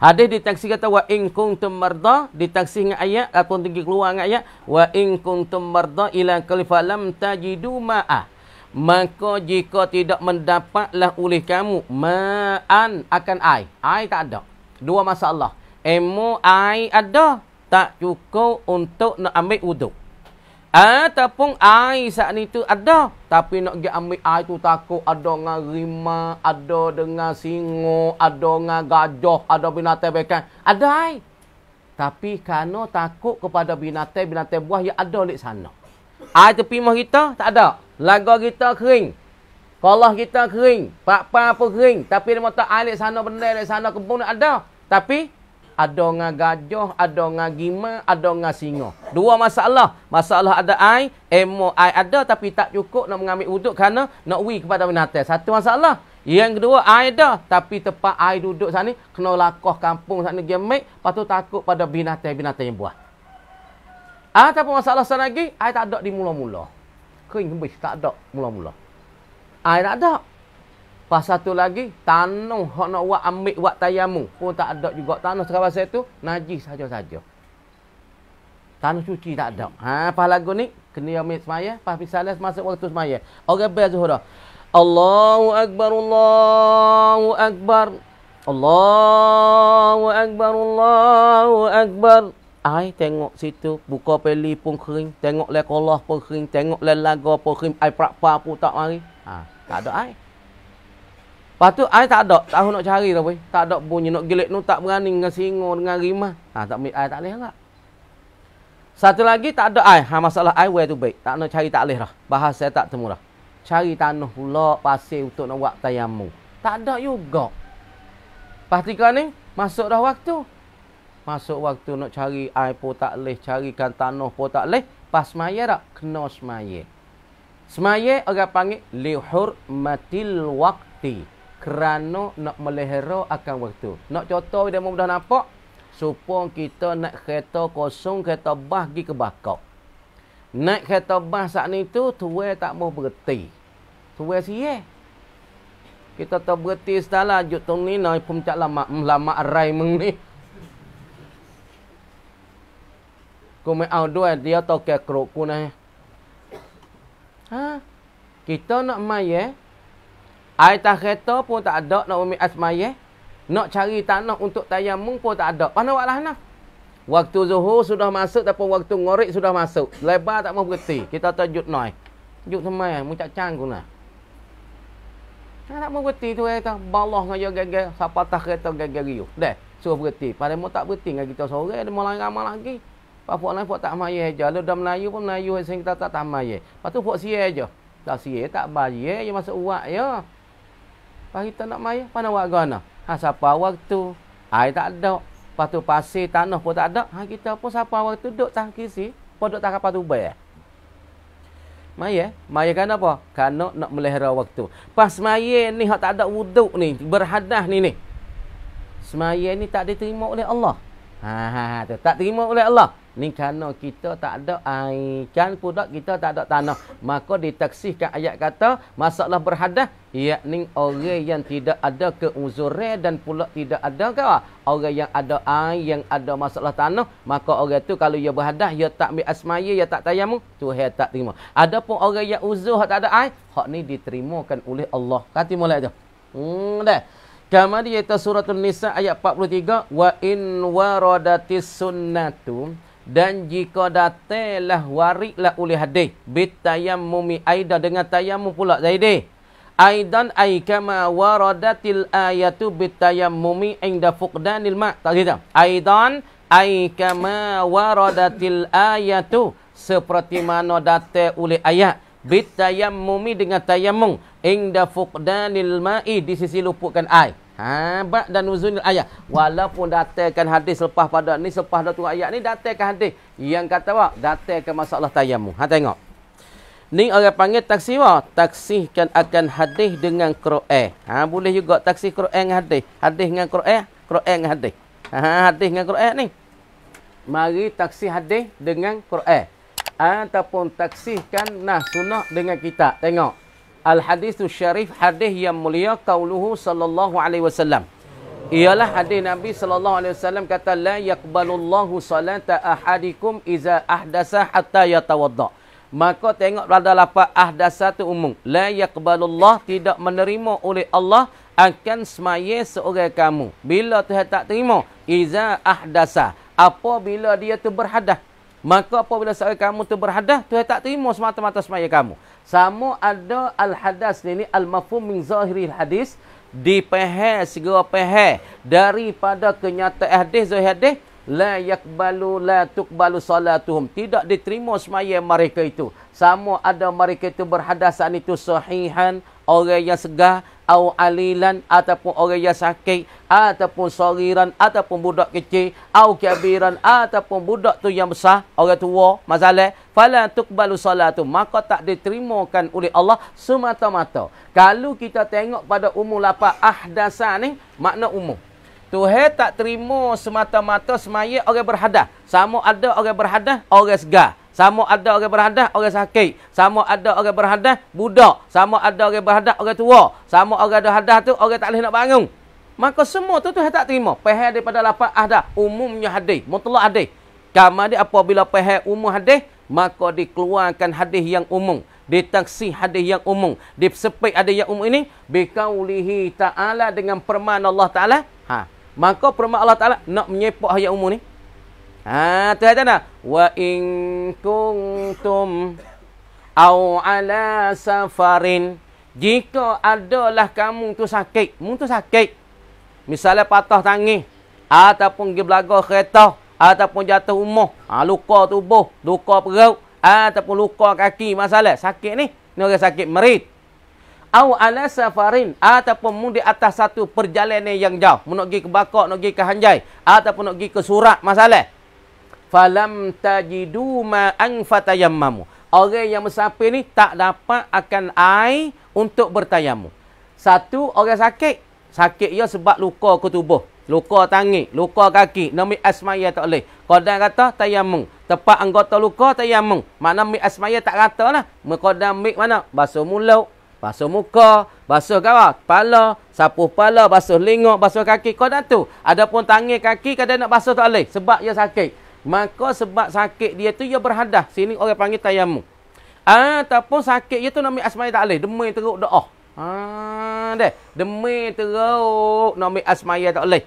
Hadis di taksi kata wa in kuntum marda di taksi dengan ayat ataupun eh, tinggi keluar dengan ayat wa in kuntum marda ila kalifa lam tajidu ma'a. Maka jika tidak mendapatlah oleh kamu ma'an akan air? Air tak ada. Dua masalah. Emu air ada tak cukup untuk nak ambil wuduk. Ataupun air saat itu ada tapi nak pergi ambil air tu takut ada dengan rima, ada dengan singo, ada dengan gajah, ada binatang bekan. Ada air, Tapi kerana takut kepada binatang-binatang buah yang ada di sana. Air tepi mahita tak ada. Lagu kita kering. kalah kita kering. Papa pun kering. Tapi dia minta alik sana benda, alik sana kebun ada. Tapi, ada dengan gajah, ada dengan gima, ada dengan singa. Dua masalah. Masalah ada air, emo air ada tapi tak cukup nak mengambil wuduk kerana nak wui kepada binatang. Satu masalah. Yang kedua, air ada tapi tempat air duduk sana, kena lakuh kampung sana gemek, lepas tu takut pada binatang-binatang yang buah. Ah, tapi masalah sana lagi, air tak ada di mula-mula kering habis tak ada mula-mula. Air ah, tak ada. Pas satu lagi tanah hak nak buat ambil buat tayamu pun tak ada juga tanah sekarang saya tu najis saja-saja. Tanah suci tak ada. Ha apa lagu ni? Kena ambil semaya, pas misalnya masuk waktu semaya. Orang ber zuhur. Allahu akbar. Allahu akbar Allahu akbar. Allahu akbar. Ai tengok situ buka peli pun kering, tengok le kolah pun kering, tengok le lagu pun kering, ai prapa pun tak mari. Ha, tak ada ai. Lepas tu ai tak ada, tahu nak cari tau boy. Tak ada bunyi nak gelek nu tak berani dengan singa dengan rimah. Ha, tak ambil ai tak leh lah. Satu lagi tak ada ai. Ha masalah ai where tu baik. Tak nak cari tak leh lah. Bahasa saya tak temu lah. Cari tanah pula pasir untuk nak buat tayamu. Tak ada juga. Pastikan ni masuk dah waktu. Masuk waktu nak cari air pun tak leh. Carikan tanah pun tak leh. Pas maya tak? Kena semaya. Semaya orang panggil lihur matil wakti. Kerana nak melihara akan waktu. Nak contoh dia mudah nampak. Supong kita nak kereta kosong, kereta bah pergi ke bakau. Nak kereta bas saat ni tu, tuwe tak mau berhenti. Tuwe siye. Kita tak berhenti setelah jutung ni, naik pun cak lama, lama arai meng ni. Kau mai out dua eh, dia tau ke kerok ku nah. Eh. Ha? Kita nak mai eh. Air tak kereta pun tak ada nak umi asmai eh. Nak cari tanah untuk tayamung pun tak ada. Mana waklah nah. Waktu zuhur sudah masuk ataupun waktu ngorik sudah masuk. Lebar tak mau berhenti. Kita tajud noi. Jut sama eh. Mucak cang ku nah. Nah, tak mau berhenti tu eh. Balah ngajar gagal. Siapa tak kereta gagal riuh. Deh. Suruh berhenti. Padahal mau tak berhenti. Kita sore. Dia malah ramah lagi. Pak puak lain puak tak maya aja. Kalau dah Melayu pun Melayu sing kita tak tamai maya. Lepas tu puak sia aja. Tak sia tak bayar ya masa uak ya. Pak kita nak maya ha, pana uak gana. Ha siapa waktu? Ai tak ada. Lepas tu pasir tanah pun tak ada. Ha kita pun siapa waktu duk tak kisi. Pak duk tak apa tu bayar. Maya, maya kan apa? Karena nak melihara waktu. Pas maya ni hak tak ada wuduk ni, berhadah ni ni. Semaya ni tak diterima oleh Allah. Ha ha ha, tak terima oleh Allah. Ni kerana kita tak ada air. Kan pula kita tak ada tanah. Maka ditaksihkan ayat kata, masalah berhadah. Ia Yakni orang yang tidak ada keuzure dan pula tidak ada ke? Orang yang ada air, yang ada masalah tanah. Maka orang tu kalau ia berhadah, ia tak ambil asmaya, ia tak tayamu. Tu dia tak terima. Ada pun orang yang uzur, tak ada air. Hak ni diterimakan oleh Allah. Kati mulai tu. Hmm, dah. Kemudian iaitu suratul Nisa ayat 43. Wa in waradatis sunnatum dan jika datanglah warilah oleh hadis bitayammumi aidan dengan tayammum pula zaidi aidan ai kama waradatil ayatu bitayammumi inda fuqdanil ma tak kira aidan ai kama waradatil ayatu seperti mana datel oleh ayat bitayammumi dengan tayammum inda fuqdanil ma'i di sisi lupukan air Ha, bab dan nuzul ayat. Walaupun datangkan hadis selepas pada ni selepas dah turun ayat ni datangkan hadis yang kata wak datangkan masalah tayammum. Ha tengok. Ni orang panggil taksih wak, taksihkan akan hadis dengan Quran. Ha boleh juga taksih Quran dengan hadis. Hadis dengan Quran, Quran dengan hadis. Ha hadis dengan Quran ni. Mari taksih hadis dengan Quran. Ha, ataupun taksihkan nah sunnah dengan kitab. Tengok al Hadis Syarif hadis yang mulia kauluhu sallallahu alaihi wasallam. Ialah hadis Nabi sallallahu alaihi wasallam kata la yaqbalullahu salata ahadikum iza ahdasa hatta yatawadda. Maka tengok pada lapak ahdasa tu umum. La yaqbalullah tidak menerima oleh Allah akan semaya seorang kamu. Bila tu tak terima. Iza ahdasa. Apabila dia tu berhadah. Maka apabila seorang kamu tu berhadah. Tu tak terima semata-mata semaya kamu. Sama ada al-hadas ni ni al-mafhum min zahiri hadis dipehe segera pehe daripada kenyataan hadis zahir hadis la yakbalu la tuqbalu salatuhum tidak diterima semaya mereka itu sama ada mereka itu berhadasan itu sahihan orang yang segar atau alilan ataupun orang yang sakit ataupun soriran ataupun budak kecil atau kabiran ataupun budak tu yang besar orang tua masalah fala tuqbalu salatu maka tak diterimakan oleh Allah semata-mata kalau kita tengok pada umur lapa ahdasa ni makna umur Tuhan tak terima semata-mata semaya orang berhadah sama ada orang berhadah orang segar sama ada orang berhadas, orang sakit. Sama ada orang berhadas, budak. Sama ada orang berhadas, orang tua. Sama orang ada hadas tu, orang tak boleh nak bangun. Maka semua tu Tuhan tak terima. Pihak daripada lapan ahdah. Umumnya hadis. Mutlak hadis. Kama dia apabila pihak umum hadis, maka dikeluarkan hadis yang umum. Ditaksi hadis yang umum. Disepik hadis yang umum ini. Bikaulihi ta'ala dengan permana Allah ta'ala. Ha. Maka permana Allah ta'ala nak menyepak hadis umum ni. Ha tu ada dah. Wa in kuntum au ala safarin. Jika adalah kamu tu sakit, mu tu sakit. Misalnya patah tangih ataupun gi belaga kereta ataupun jatuh rumah, ha, luka tubuh, luka perut ataupun luka kaki masalah sakit ni, ni orang sakit merit. Au ala safarin ataupun mu di atas satu perjalanan yang jauh, mu nak pergi ke Bakok, nak pergi ke Hanjai ataupun nak pergi ke Surat masalah falam tajidu ma ang fatayammamu. Orang yang bersapa ni tak dapat akan air untuk bertayamu. Satu, orang sakit. Sakit ia sebab luka ke tubuh. Luka tangan, luka kaki. Nami asmaya tak boleh. Kodan kata tayamu. Tepat anggota luka tayamu. Mana mi asmaya tak kata lah. Kodan mi mana? Basuh mulu, Basuh muka, basuh kawal, kepala, sapu kepala, basuh lingok, basuh kaki. Kau dah tu. pun tangan kaki, kadang nak basuh tak boleh. Sebab dia sakit. Maka sebab sakit dia tu ia berhadah. Sini orang panggil tayamu. Ataupun sakit dia tu nak ambil asmaya tak boleh. Demi teruk doa. Ah, oh. ha, deh. Demi teruk nak ambil asmaya tak boleh.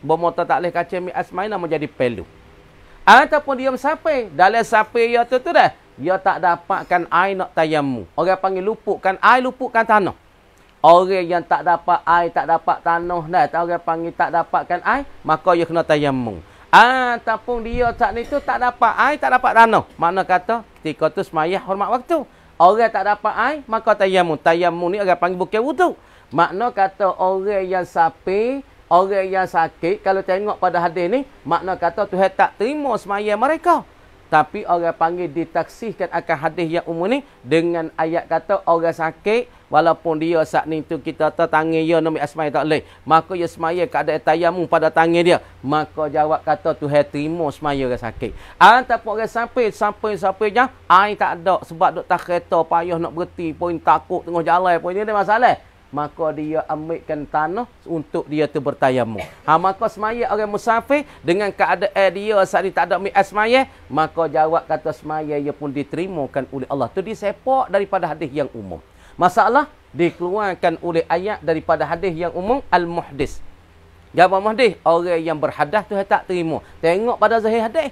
Bermotor tak boleh kacau ambil asmaya nak jadi pelu. Ah, Ataupun dia sampai. Dalam sampai dia tu tu dah. Dia tak dapatkan air nak tayamu. Orang panggil lupukkan air, lupukkan tanah. Orang yang tak dapat air, tak dapat tanah dah. Orang panggil tak dapatkan air, maka dia kena tayamu. Ah, ataupun dia tak ni tu tak dapat air tak dapat tanah makna kata ketika tu semayah hormat waktu orang tak dapat air maka tayamum tayamum ni orang panggil bukan wuduk makna kata orang yang sapi orang yang sakit kalau tengok pada hadis ni makna kata Tuhan tak terima semayah mereka tapi orang panggil ditaksihkan akan hadis yang umum ni dengan ayat kata orang sakit walaupun dia saat ni tu kita tertangih dia nak ambil tak boleh maka dia semaya keadaan tayamu pada tangih dia maka jawab kata tu hai terima semaya orang sakit ataupun orang sampai sampai sampai je air tak ada sebab duk tak kereta payah nak berhenti pun takut tengah jalan pun ini masalah maka dia ambilkan tanah untuk dia tu bertayamu. Ha, maka semaya orang musafir dengan keadaan dia saat ini tak ada mi asmaya, maka jawab kata semaya ia pun diterimakan oleh Allah. Tu disepak daripada hadis yang umum. Masalah dikeluarkan oleh ayat daripada hadis yang umum Al-Muhdis. Jawab Muhdis, orang yang berhadas tu tak terima. Tengok pada zahir hadis.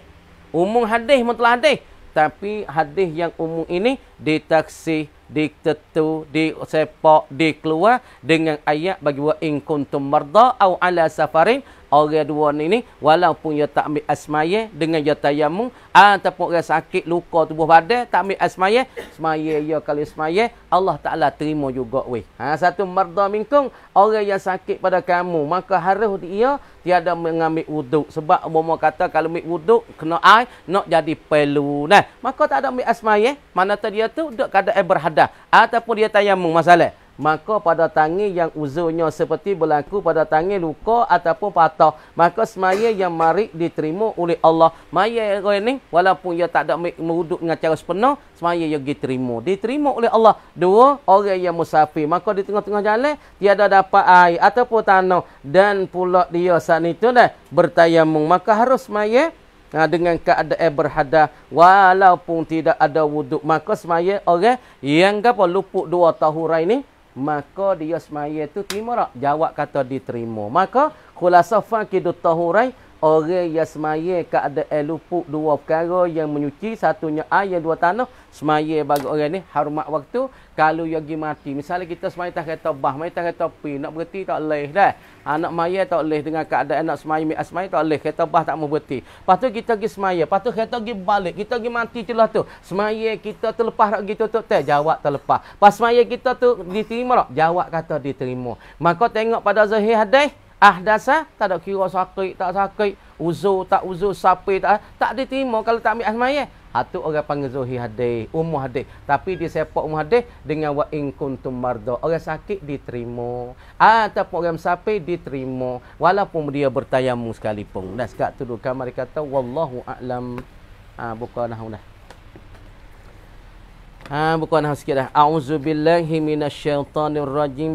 Umum hadis mutlak hadis. Tapi hadis yang umum ini ditaksi, ditetu, disepak, dikeluar dengan ayat bagi wa in kuntum mardha ala safarin orang dua ni ni walaupun dia tak ambil asmaye dengan dia tayamum ah, ataupun orang sakit luka tubuh badan tak ambil asmaye semaye dia ya kalau semaye Allah Taala terima juga weh ha satu marda minkum orang yang sakit pada kamu maka harus dia tiada mengambil wuduk sebab umpama kata kalau ambil wuduk kena air nak jadi pelu nah maka tak ada ambil asmaye mana tadi dia tu dak kada berhadah ataupun dia tayamum masalah maka pada tangan yang uzurnya seperti berlaku pada tangan luka ataupun patah maka semaya yang mari diterima oleh Allah maya yang ini, walaupun ia tak ada merudut dengan cara sepenuh semaya ia diterima diterima oleh Allah dua orang yang musafir maka di tengah-tengah jalan tiada dapat air ataupun tanah dan pula dia saat itu dah bertayamung maka harus semaya Nah, ha, dengan keadaan berhadah walaupun tidak ada wuduk maka semaya orang okay, yang apa lupuk dua tahun ini maka dia semaya tu terima tak? Jawab kata diterima. Maka khulasa faqidut tahurai orang yang semaya ke ada elupuk dua perkara yang menyuci satunya air dua tanah semaya bagi orang ni harumat waktu kalau yang pergi mati misalnya kita semaya tak kereta bah semaya tak kereta pi nak berhenti tak boleh dah anak ah, maya tak boleh dengan keadaan nak semaya mi asmai tak boleh kereta bah tak mau berhenti lepas tu kita pergi semaya lepas tu kereta pergi balik kita pergi mati celah tu semaya kita terlepas nak gitu tu tak jawab terlepas pas semaya kita tu diterima tak jawab kata diterima maka tengok pada zahir hadis ahdas ah, tak ada kira sakit tak sakit uzur tak uzur sape tak ah, tak diterima kalau tak ambil asmaye hatu orang panggil zuhi hadis ummu hadis tapi dia sepak ummu hadis dengan wa in kuntum mardo orang sakit diterima ah ataupun orang sape diterima walaupun dia bertayamum sekalipun dan sekat tu dia mari kata wallahu a'lam ah ha, buka nah dah Ha, ah, bukan nahu sikit dah. A'udzubillahi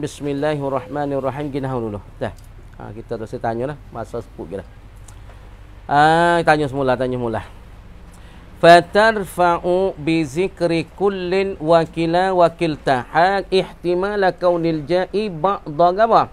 Bismillahirrahmanirrahim. Ginahu dulu. Dah ha, kita terus tanya lah masa sebut kita lah. ah ha, tanya semula tanya semula fatarfa'u bi zikri kullin wakila wakilta ha ihtimala kaunil ja'i ba'da gaba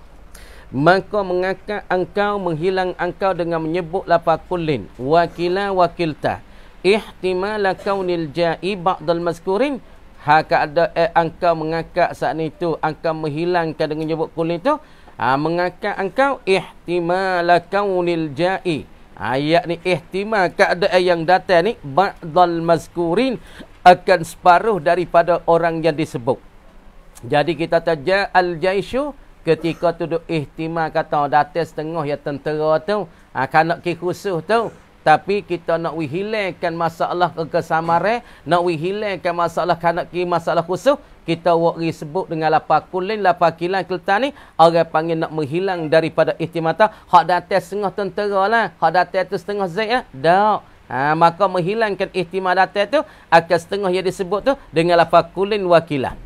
maka mengakak, engkau menghilang engkau dengan menyebut lafaz kullin wakila wakilta ihtimala kaunil ja'i ba'dal maskurin Hak ada eh, engkau mengakak saat itu angka menghilangkan dengan nyebut kulit itu ha, mengakal engkau ihtimala kaunil ja'i ha, ayat ni ihtimal keadaan yang datang ni ba'dal mazkurin akan separuh daripada orang yang disebut jadi kita taja al jaishu ketika tu duk ihtimal kata datang setengah ya tentera tu akan ha, nak ke khusus tu tapi kita nak wihilangkan masalah kekesamaran, nak wihilangkan masalah kanak-kanak masalah khusus, kita wari sebut dengan lapa kulin, lapa kilan keletan ni, orang panggil nak menghilang daripada istimata. hak datang setengah tentera lah, hak datang tu setengah zek eh? lah, dah. Ha, maka menghilangkan ihtimal datang tu, akan setengah yang disebut tu, dengan lapa kulin wakilan.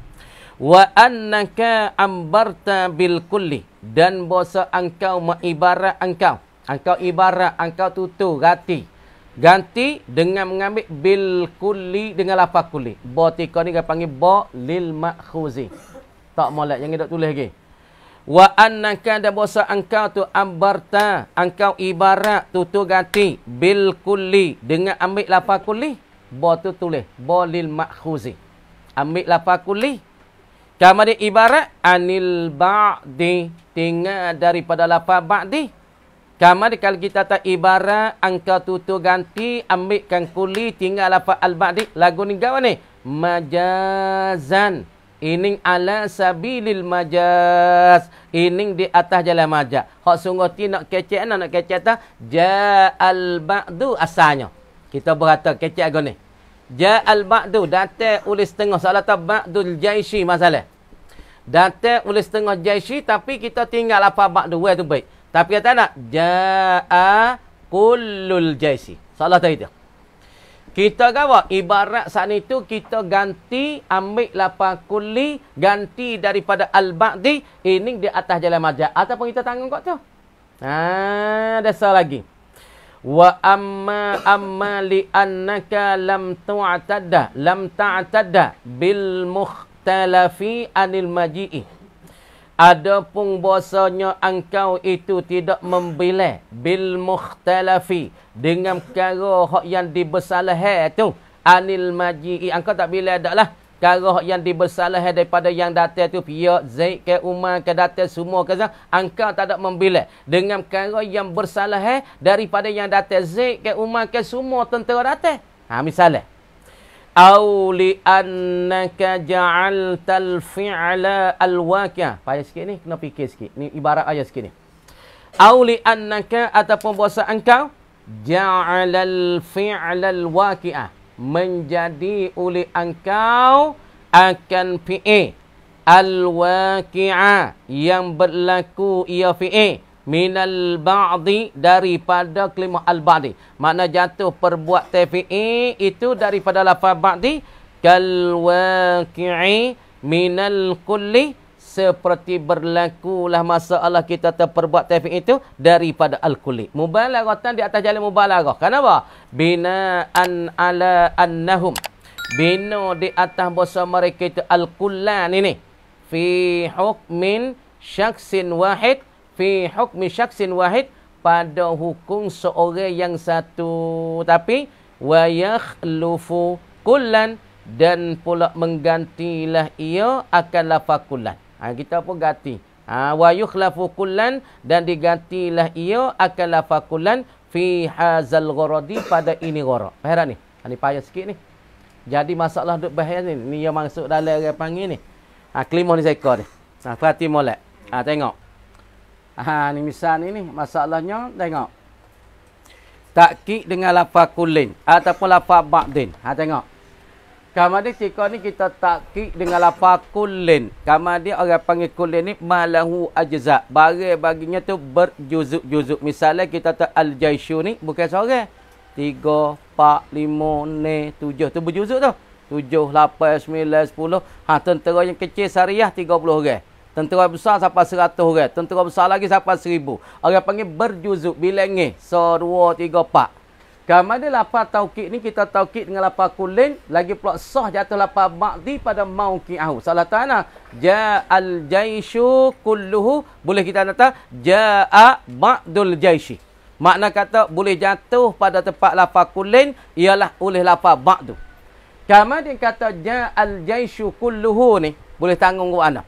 Wa annaka ambarta bil kulli dan bosa engkau mengibarat engkau. Engkau ibarat, engkau tutur, ratih. Ganti dengan mengambil bil kuli dengan lafa kuli. Botika ni kan panggil ba lil makhuzi. Tak molek jangan dok tulis lagi. Wa annaka da bosa engkau tu ambarta, engkau ibarat tu tu ganti bil kuli dengan ambil lafa kuli. Ba tu tulis ba lil makhuzi. Ambil lafa kulli. Kamari ibarat anil ba'di tinggal daripada lafa ba'di. Sama kalau kita tak ibarat angka tutu ganti ambilkan kuli tinggal lafa al-ba'di lagu ni gawa ni majazan ining ala sabilil majaz ining di atas jalan majaz hak sungguh ti nak kecek nak nak kecek ta ja al-ba'du asalnya kita berkata kecek gone ja al-ba'du datang oleh setengah salat ba'dul jaisi masalah datang oleh setengah jaisi tapi kita tinggal lafa ba'du tu baik tapi kata nak jaa kullul jaisi. Salah tadi dia. Kita kan ibarat saat itu kita ganti ambil lapan kuli ganti daripada al-ba'di ini di atas jalan majak ataupun kita tanggung kot tu. Ha ada soal lagi. Wa amma amma li annaka lam tu'tadda lam ta'tadda bil mukhtalafi anil maji'i. Adapun bahasanya engkau itu tidak membela bil mukhtalafi dengan perkara hak yang dibesalahi tu anil maji. engkau tak bila adalah perkara hak yang dibesalahi daripada yang datang tu pihak Zaid ke Umar ke datang semua ke sana engkau tak ada membela dengan perkara yang bersalah daripada yang datang Zaid ke Umar ke semua tentera datang ha misalnya أو لأنك جعلت الفعل الواقع Faya sikit ni, kena fikir sikit. Ni ibarat ayat sikit ni. أو لأنك ataupun bahasa engkau جعل الفعل الواقع Menjadi uli engkau akan fi'i. Al-waqi'ah yang berlaku ia fi'i minal ba'di daripada kelima al-ba'di. Makna jatuh perbuat tafi'i itu daripada lafaz ba'di kal waqi'i minal kulli seperti berlakulah masalah kita terperbuat tafi itu daripada al-kulli. Mubalaghatan di atas jalan mubalaghah. Kenapa? Bina'an ala annahum. Bina di atas bahasa mereka itu al-kullan ini. Fi hukmin syaksin wahid fi hukmi syaksin wahid pada hukum seorang yang satu tapi wa yakhlufu kullan dan pula menggantilah ia akan lafakulan. kullan ha, kita pun ganti ha, wa yukhlafu kullan dan digantilah ia akan lafakulan fi hazal gharadi pada ini gharad faham ni ha, ni payah sikit ni jadi masalah duk bahaya ni ni yang masuk dalam orang panggil ni ha, klimo ni saya ni ha, perhati molek ha, tengok Ha ni misal ni ni masalahnya tengok. Takkid dengan lafaz kulin ataupun lafaz ba'din. Ha tengok. Kamadi ketika ni kita takkid dengan lafaz kulin. Kamadi orang panggil kulin ni malahu ajza. Barang baginya tu berjuzuk-juzuk. Misalnya kita tak al-jaisyu ni bukan seorang. 3 4 5 6 7 tu berjuzuk tu. 7 8 9 10. Ha tentera yang kecil syariah 30 orang. Tentera besar sampai seratus orang. Tentera besar lagi sampai seribu. Orang panggil berjuzuk bilangnya. So, dua, tiga, empat. Kamu ada lapar taukit ni, kita taukit dengan lapar kulin. Lagi pula sah jatuh lapar makdi pada mau ki'ahu. Salah tanah. Ja'al jaisu kulluhu. Boleh kita nata ja'a ba'dul jaisi. Makna kata, boleh jatuh pada tempat lapar kulin, ialah oleh lapar ba'du. Kamu ada kata, ja'al jaisu kulluhu ni, boleh tanggung ke mana?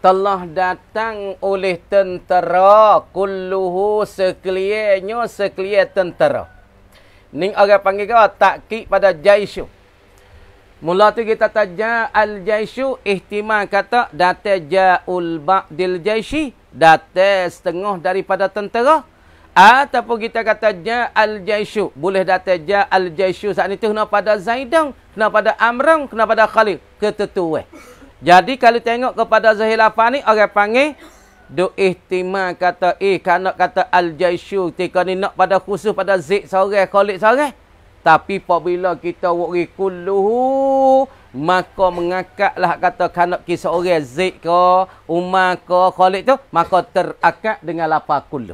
telah datang oleh tentera kulluhu sekliernya sekelier tentera. Ning agak panggil ke takki pada jaisu. Mula tu kita tanya al jaisu ihtimal kata data jaul ba'dil jaisi data setengah daripada tentera ataupun kita kata ja al jaisu boleh data ja al jaisu saat itu kena pada zaidang kena pada amrang kena pada khalid ketetuan jadi kalau tengok kepada Zahilafah ni orang panggil do ihtimam kata eh kanak kata al jaisyu. tika ni nak pada khusus pada Zik sore Khalid sore. Tapi apabila kita wak rikulluhu maka mengakatlah kata kanak ki sore Zik ke Umar ke Khalid tu maka terakak dengan lapa kullu.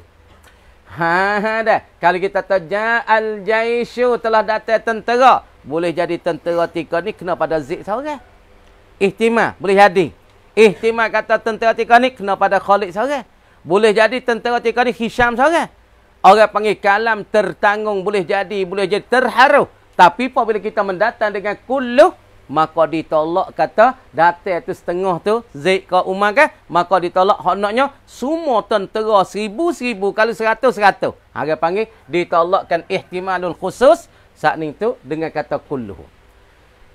Ha, ha dah. Kalau kita tanya al jaisyu telah datang tentera boleh jadi tentera tika ni kena pada Zik sore ihtimal boleh jadi. Ihtimal kata tentera tika ni kena pada Khalid seorang. Boleh jadi tentera tika ni Hisham seorang. Orang panggil kalam tertanggung boleh jadi, boleh jadi terharu. Tapi apabila kita mendatang dengan kuluh, maka ditolak kata datang itu setengah tu Zaid ke Umar kan maka ditolak hanaknya semua tentera seribu-seribu kalau seratus-seratus harap panggil ditolakkan ihtimalul khusus saat ni tu dengan kata kuluh.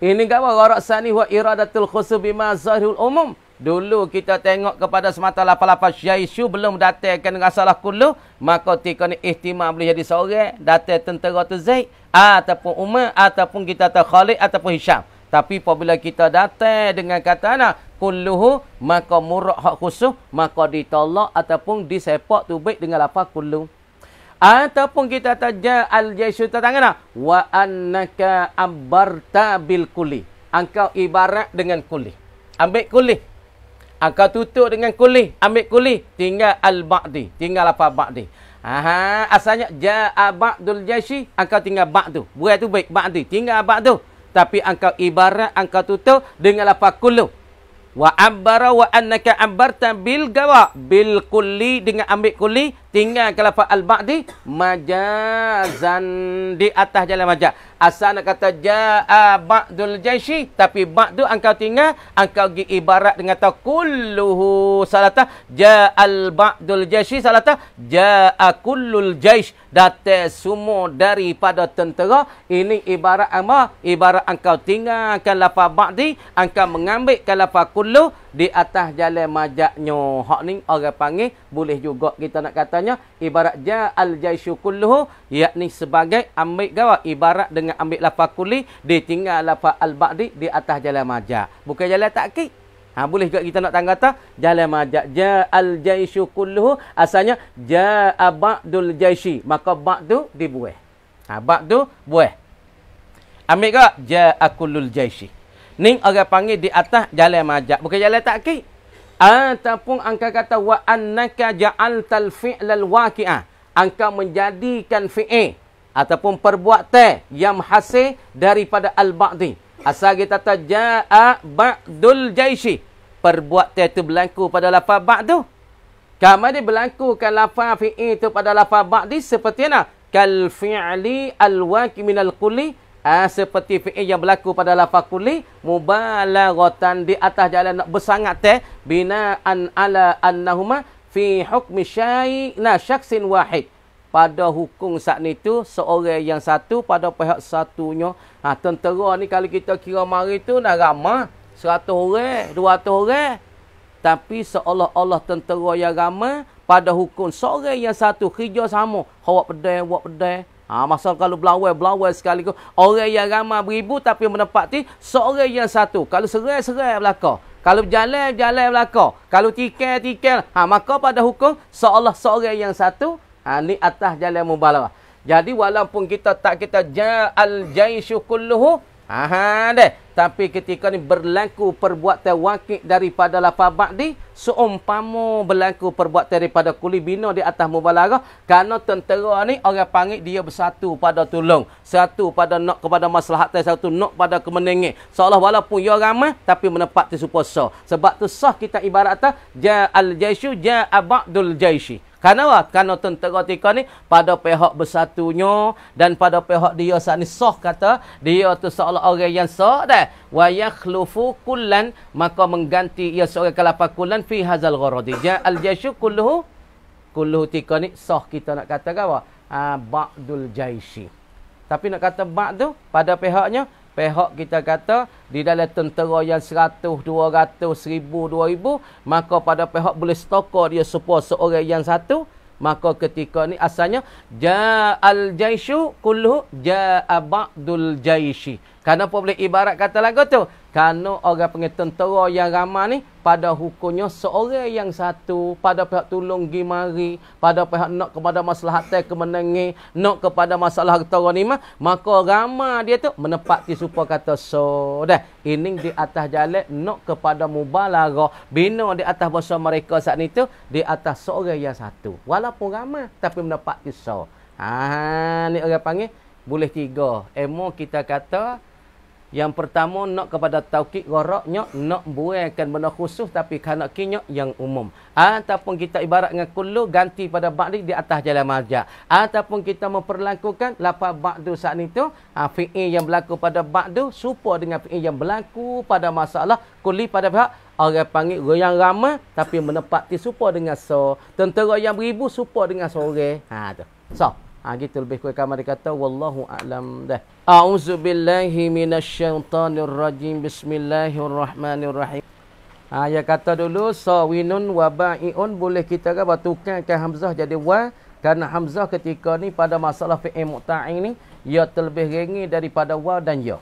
Ini gawa warak sani wa iradatul khusu bima zahirul umum. Dulu kita tengok kepada semata lapan-lapan syaisu belum datangkan rasalah kulu. Maka tika ni ihtimah boleh jadi seorang. Datang tentera tu Zaid. Ataupun umat Ataupun kita tak Khalid. Ataupun Hisham. Tapi apabila kita datang dengan kata nak Kulluhu. Maka murah hak khusus. Maka ditolak ataupun disepak baik dengan lapan kulluhu ataupun kita tajal al jaisu tangana wa annaka abarta bil kuli engkau ibarat dengan kuli ambil kuli engkau tutup dengan kuli ambil kuli tinggal al ba'di tinggal apa ba'di Aha, asalnya ja abadul jaisi engkau tinggal ba'du buat tu baik ba'di tinggal ba'du tapi engkau ibarat engkau tutup dengan apa kulu wa abara wa annaka abarta bil gawa bil kuli dengan ambil kuli Tinggal ke lafaz al-ba'di majazan di atas jalan majaz. Asal nak kata ja'a ba'dul jaisy tapi ba'du engkau tinggal engkau gi ibarat dengan ta kulluhu salata ja'al ba'dul jaisy salata ja'a kullul jaisy date semua daripada tentera ini ibarat apa ibarat engkau tinggalkan lafaz ba'di engkau mengambil lafaz kullu di atas jalan majaknya hak ni orang panggil boleh juga kita nak katanya ibarat ja al jaisu kulluhu yakni sebagai ambil gawa ibarat dengan ambil lafaz kulli ditinggal lafaz al ba'di di atas jalan majak bukan jalan takik Ha, boleh juga kita nak tanggata jalan majak ja al jaisu kulluhu asalnya ja abdul jaisi maka bab tu dibuih ha bab tu buih ambil ke ja akulul jaisi Ni orang panggil di atas jalan majak. Bukan jalan takkik. Ataupun angka kata, Wa annaka ja'altal fi'lal waki'ah. Angka menjadikan fi'eh. Ataupun perbuatan yang hasil daripada al-ba'di. Asal kita kata, Ja'a ba'dul jaisi. Perbuatan itu berlaku pada lafaz ba'du. Kamu dia ke lafaz fi'eh itu pada lafaz ba'di. Seperti mana? Kal fi'li al-waki minal kulih. Uh, seperti fi'il yang berlaku pada lafaz kulli mubalaghatan di atas jalan nak bersangat teh bina an ala annahuma fi hukmi syai'na syaksin wahid pada hukum saat ni tu seorang yang satu pada pihak satunya ha tentera ni kalau kita kira mari tu dah ramai 100 orang 200 orang tapi seolah-olah tentera yang ramai pada hukum seorang yang satu kerja sama hawak pedai hawak pedai Ha, masa kalau belawai-belawai sekali ke, orang yang ramai beribu tapi menempati seorang yang satu. Kalau serai-serai belakang. Kalau berjalan-jalan belakang. Kalau tikel tikel, Ha, maka pada hukum, seolah seorang yang satu, ha, ni atas jalan mubalarah. Jadi walaupun kita tak kita ja al jaisu kulluhu, ha, ha deh. Tapi ketika ni berlaku perbuatan wakil daripada lafabak di seumpama berlaku perbuatan daripada kuli bina di atas mubalara kerana tentera ni orang panggil dia bersatu pada tulung, satu pada nak kepada masalah hati satu nak pada kemenengi. seolah walaupun ia ramai tapi menepati supaya sah sebab tu sah kita ibarat ta ja al jaisu ja abadul jaisi Karena apa? Karena tentera tika ni pada pihak bersatunya dan pada pihak dia saat ni sah kata dia tu seolah orang yang soh dah. Wa yakhlufu kullan maka mengganti ia seorang kelapa kullan fi hazal gharadi. Ja al jaisu kulluhu kulluhu tika ni sah kita nak kata apa? Ah ba'dul jaisi. Tapi nak kata ba'd tu pada pihaknya pihak kita kata di dalam tentera yang 100, 200, 1000, 2000 maka pada pihak boleh stokor dia supaya seorang yang satu maka ketika ni asalnya Ja Al jaisu kullu Ja Abdul jaisi kenapa boleh ibarat kata lagu tu kerana orang panggil tentera yang ramah ni pada hukumnya seorang yang satu pada pihak tolong gi mari pada pihak nak kepada masalah hati kemenangi nak kepada masalah ketara ni maka agama dia tu menepati supaya kata so dah ini di atas jalan nak kepada mubalaghah bina di atas bahasa mereka saat ni tu di atas seorang yang satu walaupun ramah tapi menepati so ha ni orang panggil boleh tiga emo kita kata yang pertama nak kepada tauqid goraknya nak buaikan benda khusus tapi kanak kinya yang umum. Ataupun kita ibarat dengan kullu ganti pada ba'di di atas jalan marja'. Ataupun kita memperlakukan lafaz ba'du saat itu ha, fi'i yang berlaku pada ba'du serupa dengan fi'i yang berlaku pada masalah kulli pada pihak orang panggil goyang ramai tapi menepati serupa dengan so. Tentera yang beribu serupa dengan sore. Ha tu. So. Ha, gitu lebih kurang kamar dia kata wallahu a'lam dah. A'udzu billahi minasyaitonir rajim. Bismillahirrahmanirrahim. Ha, dia kata dulu sawinun wa ba'iun boleh kita ke batukan ke hamzah jadi wa kerana hamzah ketika ni pada masalah fi'il muta'in ni ia terlebih ringi daripada wa dan ya.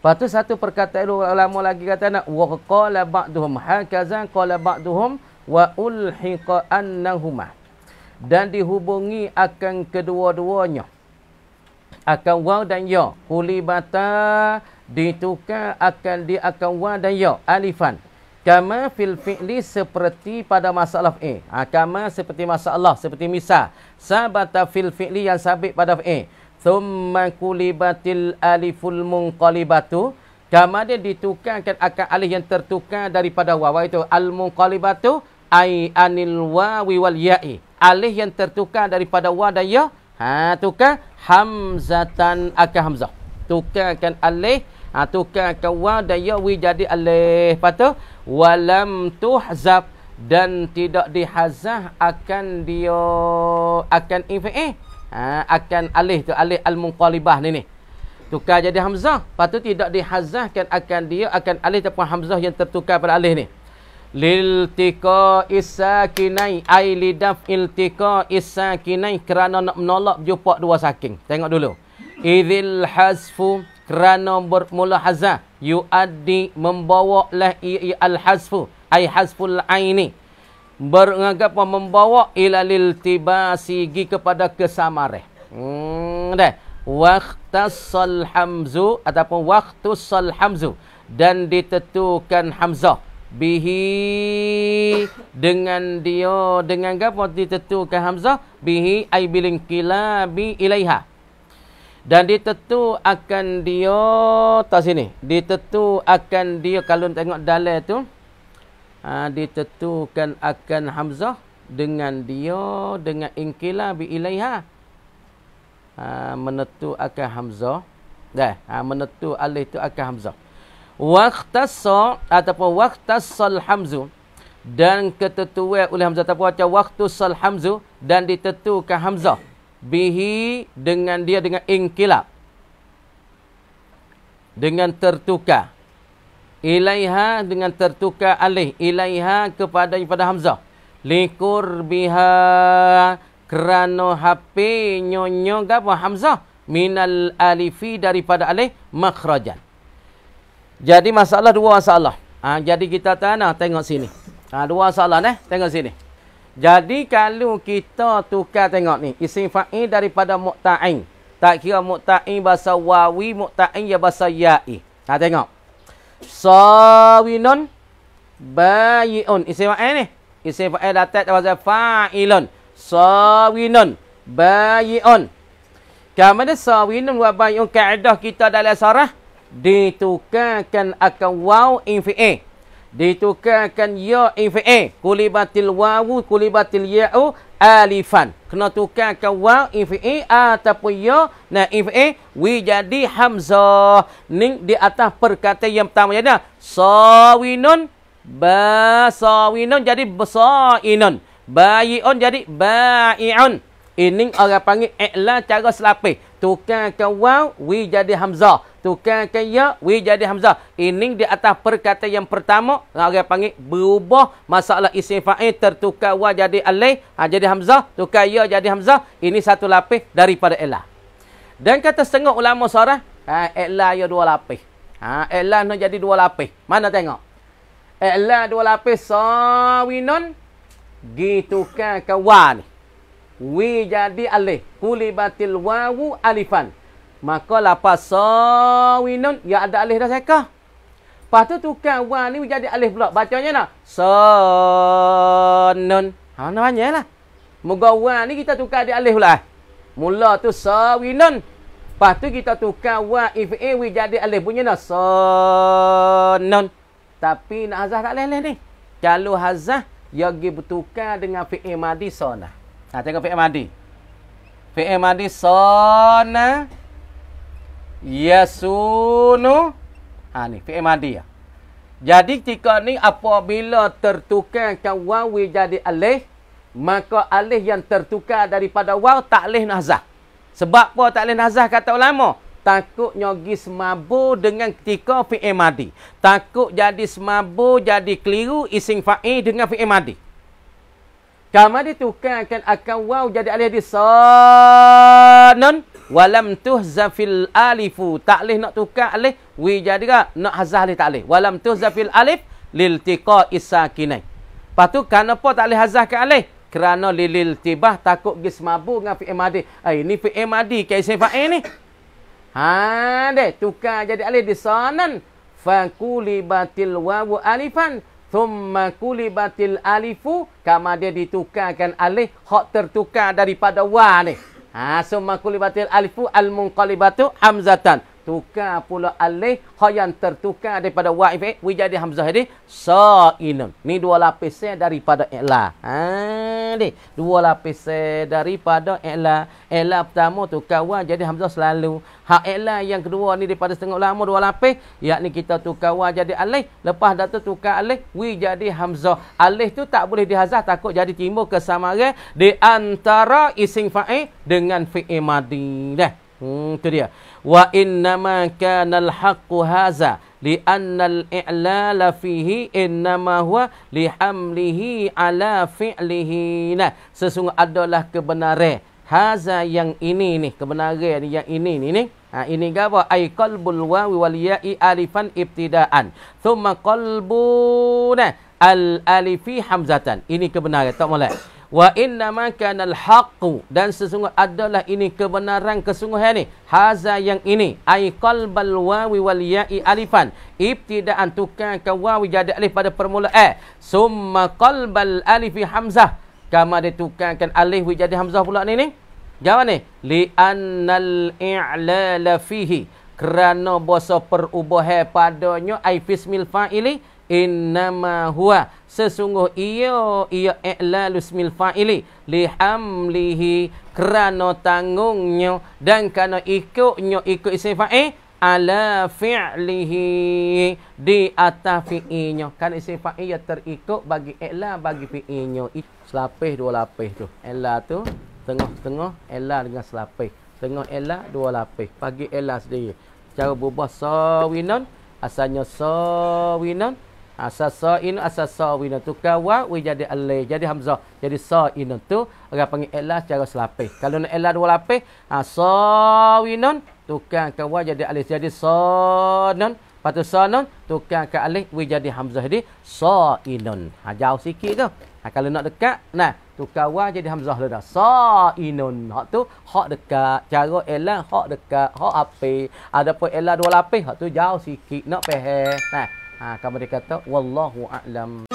Lepas tu satu perkataan ulama lagi kata nak wa qala ba'duhum hakazan qala ba'duhum wa ulhiqa annahuma dan dihubungi akan kedua-duanya akan wang dan ya kulibata ditukar akan di akan wang dan ya alifan kama fil fi'li seperti pada masalah a ha, kama seperti masalah seperti misal sabata fil fi'li yang sabit pada a thumma kulibatil aliful munqalibatu kama dia ditukarkan akan alif yang tertukar daripada wang itu al munqalibatu ai anil wawi wal ya'i alif yang tertukar daripada wa dan ya ha tukar hamzatan aka hamzah tukarkan alif ha tukarkan wa dan ya wi jadi alif patu walam tuhzab dan tidak dihazah akan dia akan ifi eh? ha akan alif tu alif al munqalibah ni ni tukar jadi hamzah patu tidak dihazahkan akan dia akan alif ataupun hamzah yang tertukar pada alif ni liltika isakinai ai lidaf iltika isakinai kerana nak menolak jumpa dua saking tengok dulu idil hasfu kerana bermula hazah yuaddi membawa lah al hasfu ai hasful aini berangkap membawa ila liltibasi sigi kepada kesamareh hmm deh waqtasal hamzu ataupun waqtusal hamzu dan ditetukan hamzah bihi dengan dia dengan gapo ditetukan hamzah bihi ai bilin bi ilaiha dan ditetu akan dia tak sini ditetu akan dia kalau tengok dalil tu ha, ditetukan akan hamzah dengan dia dengan inkila bi ilaiha ha, menetu akan hamzah dah ha, menetu alif tu akan hamzah waqtassa ataupun waqtassal hamzu dan ketetuan oleh hamzah ataupun macam waqtussal hamzu dan ditetukan hamzah bihi dengan dia dengan inqilab dengan tertukar ilaiha dengan tertukar alih ilaiha kepada kepada hamzah likur biha kerana hape nyonyo gapo hamzah minal alifi daripada alih makhrajan jadi masalah dua masalah. Ha, jadi kita tanya tengok sini. Ha, dua masalah eh. Tengok sini. Jadi kalau kita tukar tengok ni. Isim fa'in daripada mukta'in. Tak kira mukta'in bahasa wawi. Mukta'in ya bahasa ya'i. Ha, tengok. Sawinun. Bayi'un. Isim fa'in ni. Isim fa'in datang bahasa fa'ilun. Sawinun. Bayi'un. Kamu ada sawinun wa bayi'un. Kaedah kita dalam sarah ditukarkan akan waw in fi'i. Ditukarkan ya in fi'i. Kulibatil wawu, kulibatil ya'u, alifan. Kena tukarkan waw in fi'i ataupun ya na in fi'i. We jadi hamzah. Ning di atas perkataan yang pertama. Jadi, sawinun, basawinun jadi besainun. Bayi'un jadi ba'i'un. Ini orang panggil iklan cara selapih tukarkan waw wi jadi hamzah tukarkan ya wi jadi hamzah ini di atas perkataan yang pertama orang panggil berubah masalah isim fa'il tertukar waw jadi alaih, ha jadi hamzah tukar ya jadi hamzah ini satu lapis daripada ilah dan kata setengah ulama sorah ha ilah ya dua lapis ha ilah nak jadi dua lapis mana tengok ilah dua lapis so sawinun gitukarkan waw ni wi jadi alif kulibatil wawu alifan maka lepas sawinun ya ada alif dah seka lepas tu tukar wawu ni jadi alif pula bacanya nak sonun ha mana banyaklah moga wawu ni kita tukar jadi alif pula eh. mula tu sawinun lepas tu kita tukar wawu if wi jadi alif punya nak sonun tapi nak hazah tak leh leh ni kalau hazah ya gi bertukar dengan fi'il madi sonah Ha, tengok fi'il madi. Fi'il madi sana yasunu. Ha ni fi'il madi ya. Jadi ketika ni apabila tertukar tertukarkan waw jadi alif, maka alif yang tertukar daripada waw tak leh nazah. Sebab apa tak leh nazah kata ulama? Takut nyogi semabu dengan ketika fi'il madi. Takut jadi semabu jadi keliru ising fa'i dengan fi'il madi. Kama ditukarkan akan akan waw jadi alih di sanun. Walam tuh zafil alifu. Tak boleh nak tukar alih. Wi jadi kak. Nak hazah alih tak boleh. Walam tuhzafil alif. Liltiqa isa kinai. Lepas tu kenapa tak boleh hazah ke alih? Kerana lil tibah takut pergi semabu dengan fi'i madi. Eh, ini fi'i madi. Kaisi fa'i ni. Ha, deh. Tukar jadi alih di sanun. Fakuli kulibatil wawu Alifan. Thumma kulibatil alifu. Kama dia ditukarkan alif. Hak tertukar daripada wa ni. Ha, thumma kulibatil alifu. Al-munqalibatu amzatan tukar pula alih khayan tertukar daripada waif wi jadi hamzah ni sa'inun ni dua lapis daripada i'la ha ni dua lapis daripada i'la i'la pertama tukar wa jadi hamzah selalu ha i'la yang kedua ni daripada setengah lama dua lapis yakni kita tukar wa jadi alih lepas dah tu tukar alih wi jadi hamzah alih tu tak boleh dihazah takut jadi timbul kesamaran di antara ising fa'il dengan fi'il madi dah Hmm, itu dia. Wa innama al-haq haza li al i'lala fihi innama huwa li hamlihi ala fi'lihi. Nah, sesungguh adalah kebenaran. Haza yang ini ni, kebenaran yang ini ni ni. Ha, ini gawa ai qalbul wawi wal ya'i alifan ibtida'an. Thumma qalbuna al alifi hamzatan. Ini kebenaran. Tak boleh wa inna ma kana al-haqqu dan sesungguhnya adalah ini kebenaran kesungguhan ini haza yang ini ai qalbal wawi wal ya'i alifan ibtida'an tukangkan wawi jadi alif pada permulaan summa qalbal alifi hamzah kama ditukangkan alif jadi hamzah pula ni ni jawab ni li annal i'lala fihi kerana bahasa perubahan padanya ai fismil fa'ili innama huwa sesungguh ia ia i'lal ismil fa'ili lihamlihi kerana tanggungnya dan kerana ikutnya ikut ismil fa'il eh, ala fi'lihi di atas fi'inya kan ismil fa'il ya terikut bagi i'la bagi fi'inya selapih dua lapih tu i'la tu tengah-tengah i'la dengan selapih tengah i'la dua lapih bagi i'la sendiri cara berubah sawinan asalnya sawinan so Asasa in asasa wina tukar wa jadi alai. Jadi hamzah. Jadi sa in tu orang panggil ilah secara selapih. Kalau nak ilah dua lapih, ha winon winun tukar jadi alif. Jadi sa nun patu sa nun tukar ke alif wijadi hamzah jadi sa inun. Ha jauh sikit tu. Ha, kalau nak dekat, nah tukar wa jadi hamzah lah dah. Sa inun. Hak tu hak dekat. Cara ilah hak dekat, hak api. Adapun ilah dua lapih, hak tu jauh sikit nak peh. Eh. Nah. Ha, kamu dia wallahu a'lam